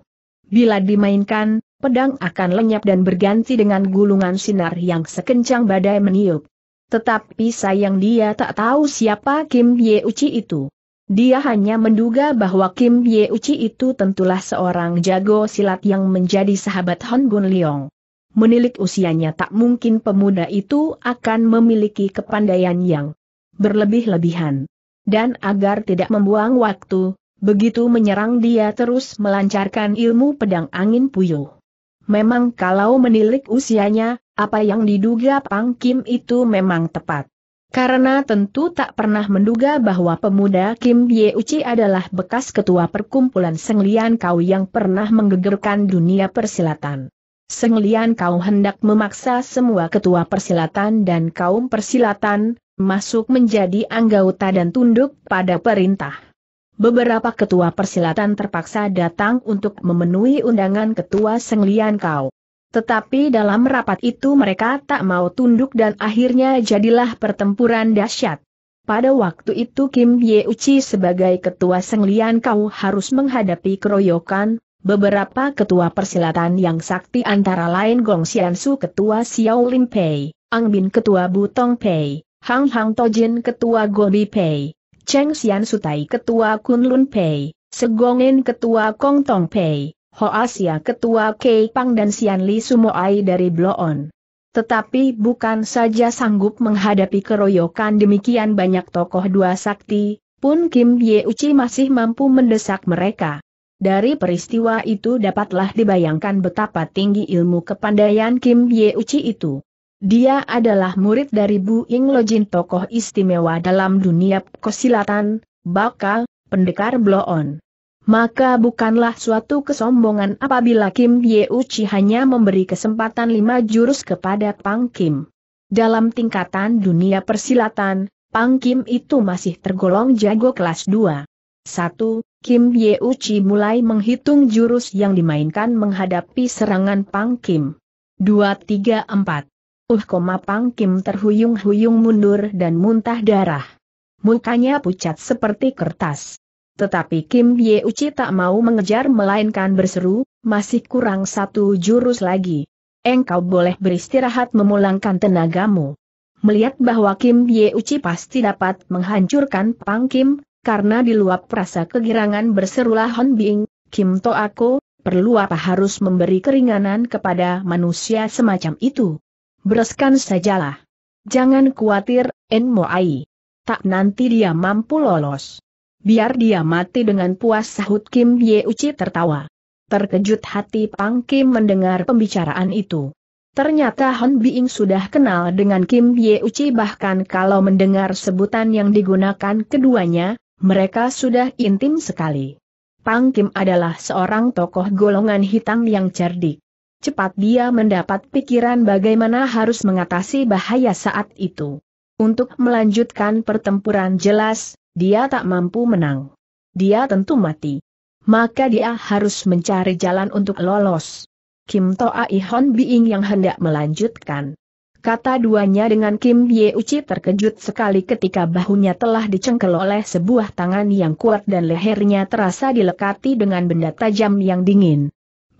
Bila dimainkan, pedang akan lenyap dan berganti dengan gulungan sinar yang sekencang badai meniup. Tetapi sayang dia tak tahu siapa Kim Ye Uchi itu. Dia hanya menduga bahwa Kim Ye Uchi itu tentulah seorang jago silat yang menjadi sahabat Hon Gun Leong. Menilik usianya tak mungkin pemuda itu akan memiliki kepandaian yang berlebih-lebihan. Dan agar tidak membuang waktu, begitu menyerang dia terus melancarkan ilmu pedang angin puyuh. Memang kalau menilik usianya, apa yang diduga Pang Kim itu memang tepat. Karena tentu tak pernah menduga bahwa pemuda Kim Ye Uchi adalah bekas ketua perkumpulan Senglian Kau yang pernah menggegerkan dunia persilatan. Senglian Kau hendak memaksa semua ketua persilatan dan kaum persilatan, masuk menjadi anggota dan tunduk pada perintah beberapa ketua persilatan terpaksa datang untuk memenuhi undangan ketua Senglian Kau. Tetapi dalam rapat itu mereka tak mau tunduk dan akhirnya jadilah pertempuran dahsyat. Pada waktu itu Kim Ye Uchi sebagai ketua Senglian Kau harus menghadapi keroyokan, beberapa ketua persilatan yang sakti antara lain Gong Xiansu ketua Xiao Lin Pei, Ang Bin ketua Butong Pei, Hang Hang Tojin ketua Gobi Pei, Cheng Xian Sutai Ketua Kunlun Pei, Segongin Ketua Kong Tong Pei, Asia, Ketua Kei Pang dan Xian Li Sumoai dari Bloon. Tetapi bukan saja sanggup menghadapi keroyokan demikian banyak tokoh dua sakti, pun Kim Ye Uchi masih mampu mendesak mereka. Dari peristiwa itu dapatlah dibayangkan betapa tinggi ilmu kepandaian Kim Ye Uchi itu. Dia adalah murid dari Bu Lo Lojin tokoh istimewa dalam dunia kesilatan, bakal, pendekar bloon. Maka bukanlah suatu kesombongan apabila Kim Ye Uchi hanya memberi kesempatan lima jurus kepada Pang Kim. Dalam tingkatan dunia persilatan, Pang Kim itu masih tergolong jago kelas 2. 1. Kim Ye Uchi mulai menghitung jurus yang dimainkan menghadapi serangan Pang Kim. 2 3 4 Uh koma Pang Kim terhuyung-huyung mundur dan muntah darah. Mukanya pucat seperti kertas. Tetapi Kim Ye Uci tak mau mengejar melainkan berseru, masih kurang satu jurus lagi. Engkau boleh beristirahat memulangkan tenagamu. Melihat bahwa Kim Ye Uci pasti dapat menghancurkan Pang Kim, karena diluap rasa kegirangan berserulah Hon Bing, Kim To Ako, perlu apa harus memberi keringanan kepada manusia semacam itu? Bereskan sajalah. Jangan khawatir, Enmoai. Tak nanti dia mampu lolos. Biar dia mati dengan puas sahut Kim Ye Uci tertawa. Terkejut hati Pang Kim mendengar pembicaraan itu. Ternyata Han Biing sudah kenal dengan Kim Ye Uci bahkan kalau mendengar sebutan yang digunakan keduanya, mereka sudah intim sekali. Pang Kim adalah seorang tokoh golongan hitam yang cerdik cepat dia mendapat pikiran bagaimana harus mengatasi bahaya saat itu. Untuk melanjutkan pertempuran jelas, dia tak mampu menang. Dia tentu mati. Maka dia harus mencari jalan untuk lolos. Kim Toa Ihon Biing yang hendak melanjutkan. Kata duanya dengan Kim Ye Uci terkejut sekali ketika bahunya telah dicengkel oleh sebuah tangan yang kuat dan lehernya terasa dilekati dengan benda tajam yang dingin.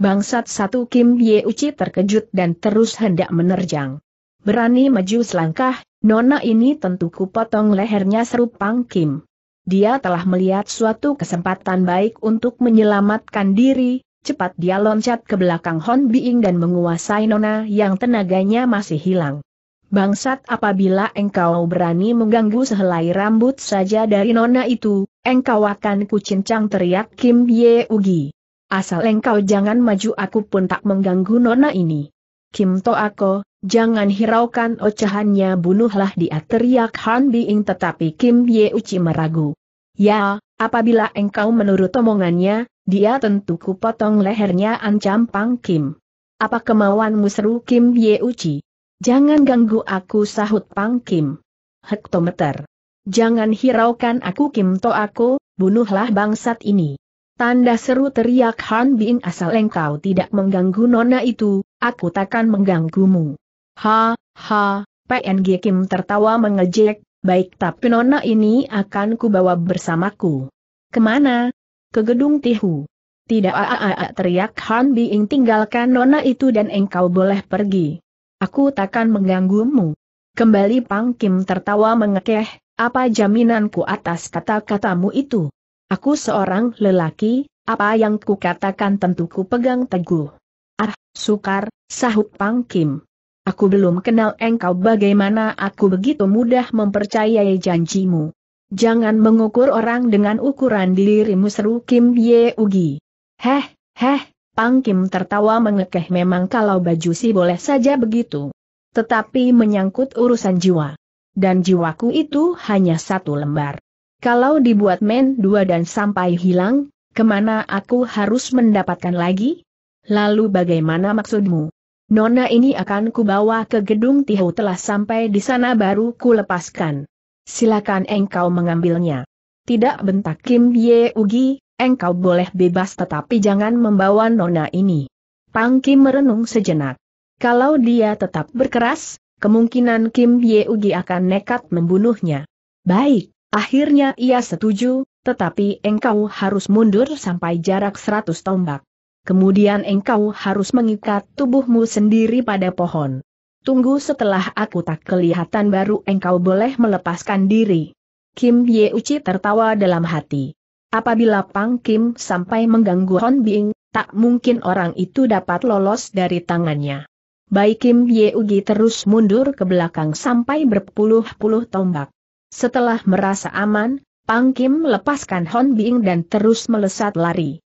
Bangsat satu Kim Ye Uci terkejut dan terus hendak menerjang. Berani maju selangkah, nona ini tentu kupotong lehernya seru Pang Kim. Dia telah melihat suatu kesempatan baik untuk menyelamatkan diri, cepat dia loncat ke belakang Hon Biing dan menguasai nona yang tenaganya masih hilang. Bangsat apabila engkau berani mengganggu sehelai rambut saja dari nona itu, engkau akan kucincang teriak Kim Ye Ugi. Asal engkau jangan maju aku pun tak mengganggu nona ini. Kim To Ako, jangan hiraukan ocehannya bunuhlah dia teriak Han Biing tetapi Kim Ye Uci meragu. Ya, apabila engkau menurut omongannya, dia tentu kupotong lehernya ancam Pang Kim. Apa kemauanmu seru Kim Ye Uci? Jangan ganggu aku sahut Pang Kim. Hektometer. Jangan hiraukan aku Kim To Aku, bunuhlah bangsat ini. Tanda seru teriak Han Bing asal engkau tidak mengganggu nona itu, aku takkan mengganggumu. Ha, ha, PNG Kim tertawa mengejek, baik tapi nona ini akan kubawa bersamaku. Kemana? Ke gedung Tihu. Tidak a a a teriak Han Bing tinggalkan nona itu dan engkau boleh pergi. Aku takkan mengganggumu. Kembali Pang Kim tertawa mengekeh, apa jaminanku atas kata-katamu itu? Aku seorang lelaki, apa yang kukatakan tentu ku pegang teguh. Ah, sukar, sahut Pang Kim. Aku belum kenal engkau bagaimana aku begitu mudah mempercayai janjimu. Jangan mengukur orang dengan ukuran dirimu seru Kim Ye Ugi. Heh, heh, Pang Kim tertawa mengekeh memang kalau baju si boleh saja begitu. Tetapi menyangkut urusan jiwa. Dan jiwaku itu hanya satu lembar. Kalau dibuat men dua dan sampai hilang, kemana aku harus mendapatkan lagi? Lalu bagaimana maksudmu? Nona ini akan kubawa ke gedung Tihau telah sampai di sana baru ku lepaskan. Silakan engkau mengambilnya. Tidak bentak Kim Ye Ugi, engkau boleh bebas tetapi jangan membawa nona ini. Pang Kim merenung sejenak. Kalau dia tetap berkeras, kemungkinan Kim Ye Ugi akan nekat membunuhnya. Baik, Akhirnya ia setuju, tetapi engkau harus mundur sampai jarak seratus tombak. Kemudian engkau harus mengikat tubuhmu sendiri pada pohon. Tunggu setelah aku tak kelihatan baru engkau boleh melepaskan diri. Kim Ye Uci tertawa dalam hati. Apabila Pang Kim sampai mengganggu Hon Bing, tak mungkin orang itu dapat lolos dari tangannya. Baik Kim Ye Ugi terus mundur ke belakang sampai berpuluh-puluh tombak. Setelah merasa aman, Pang Kim melepaskan Hon Bing dan terus melesat lari.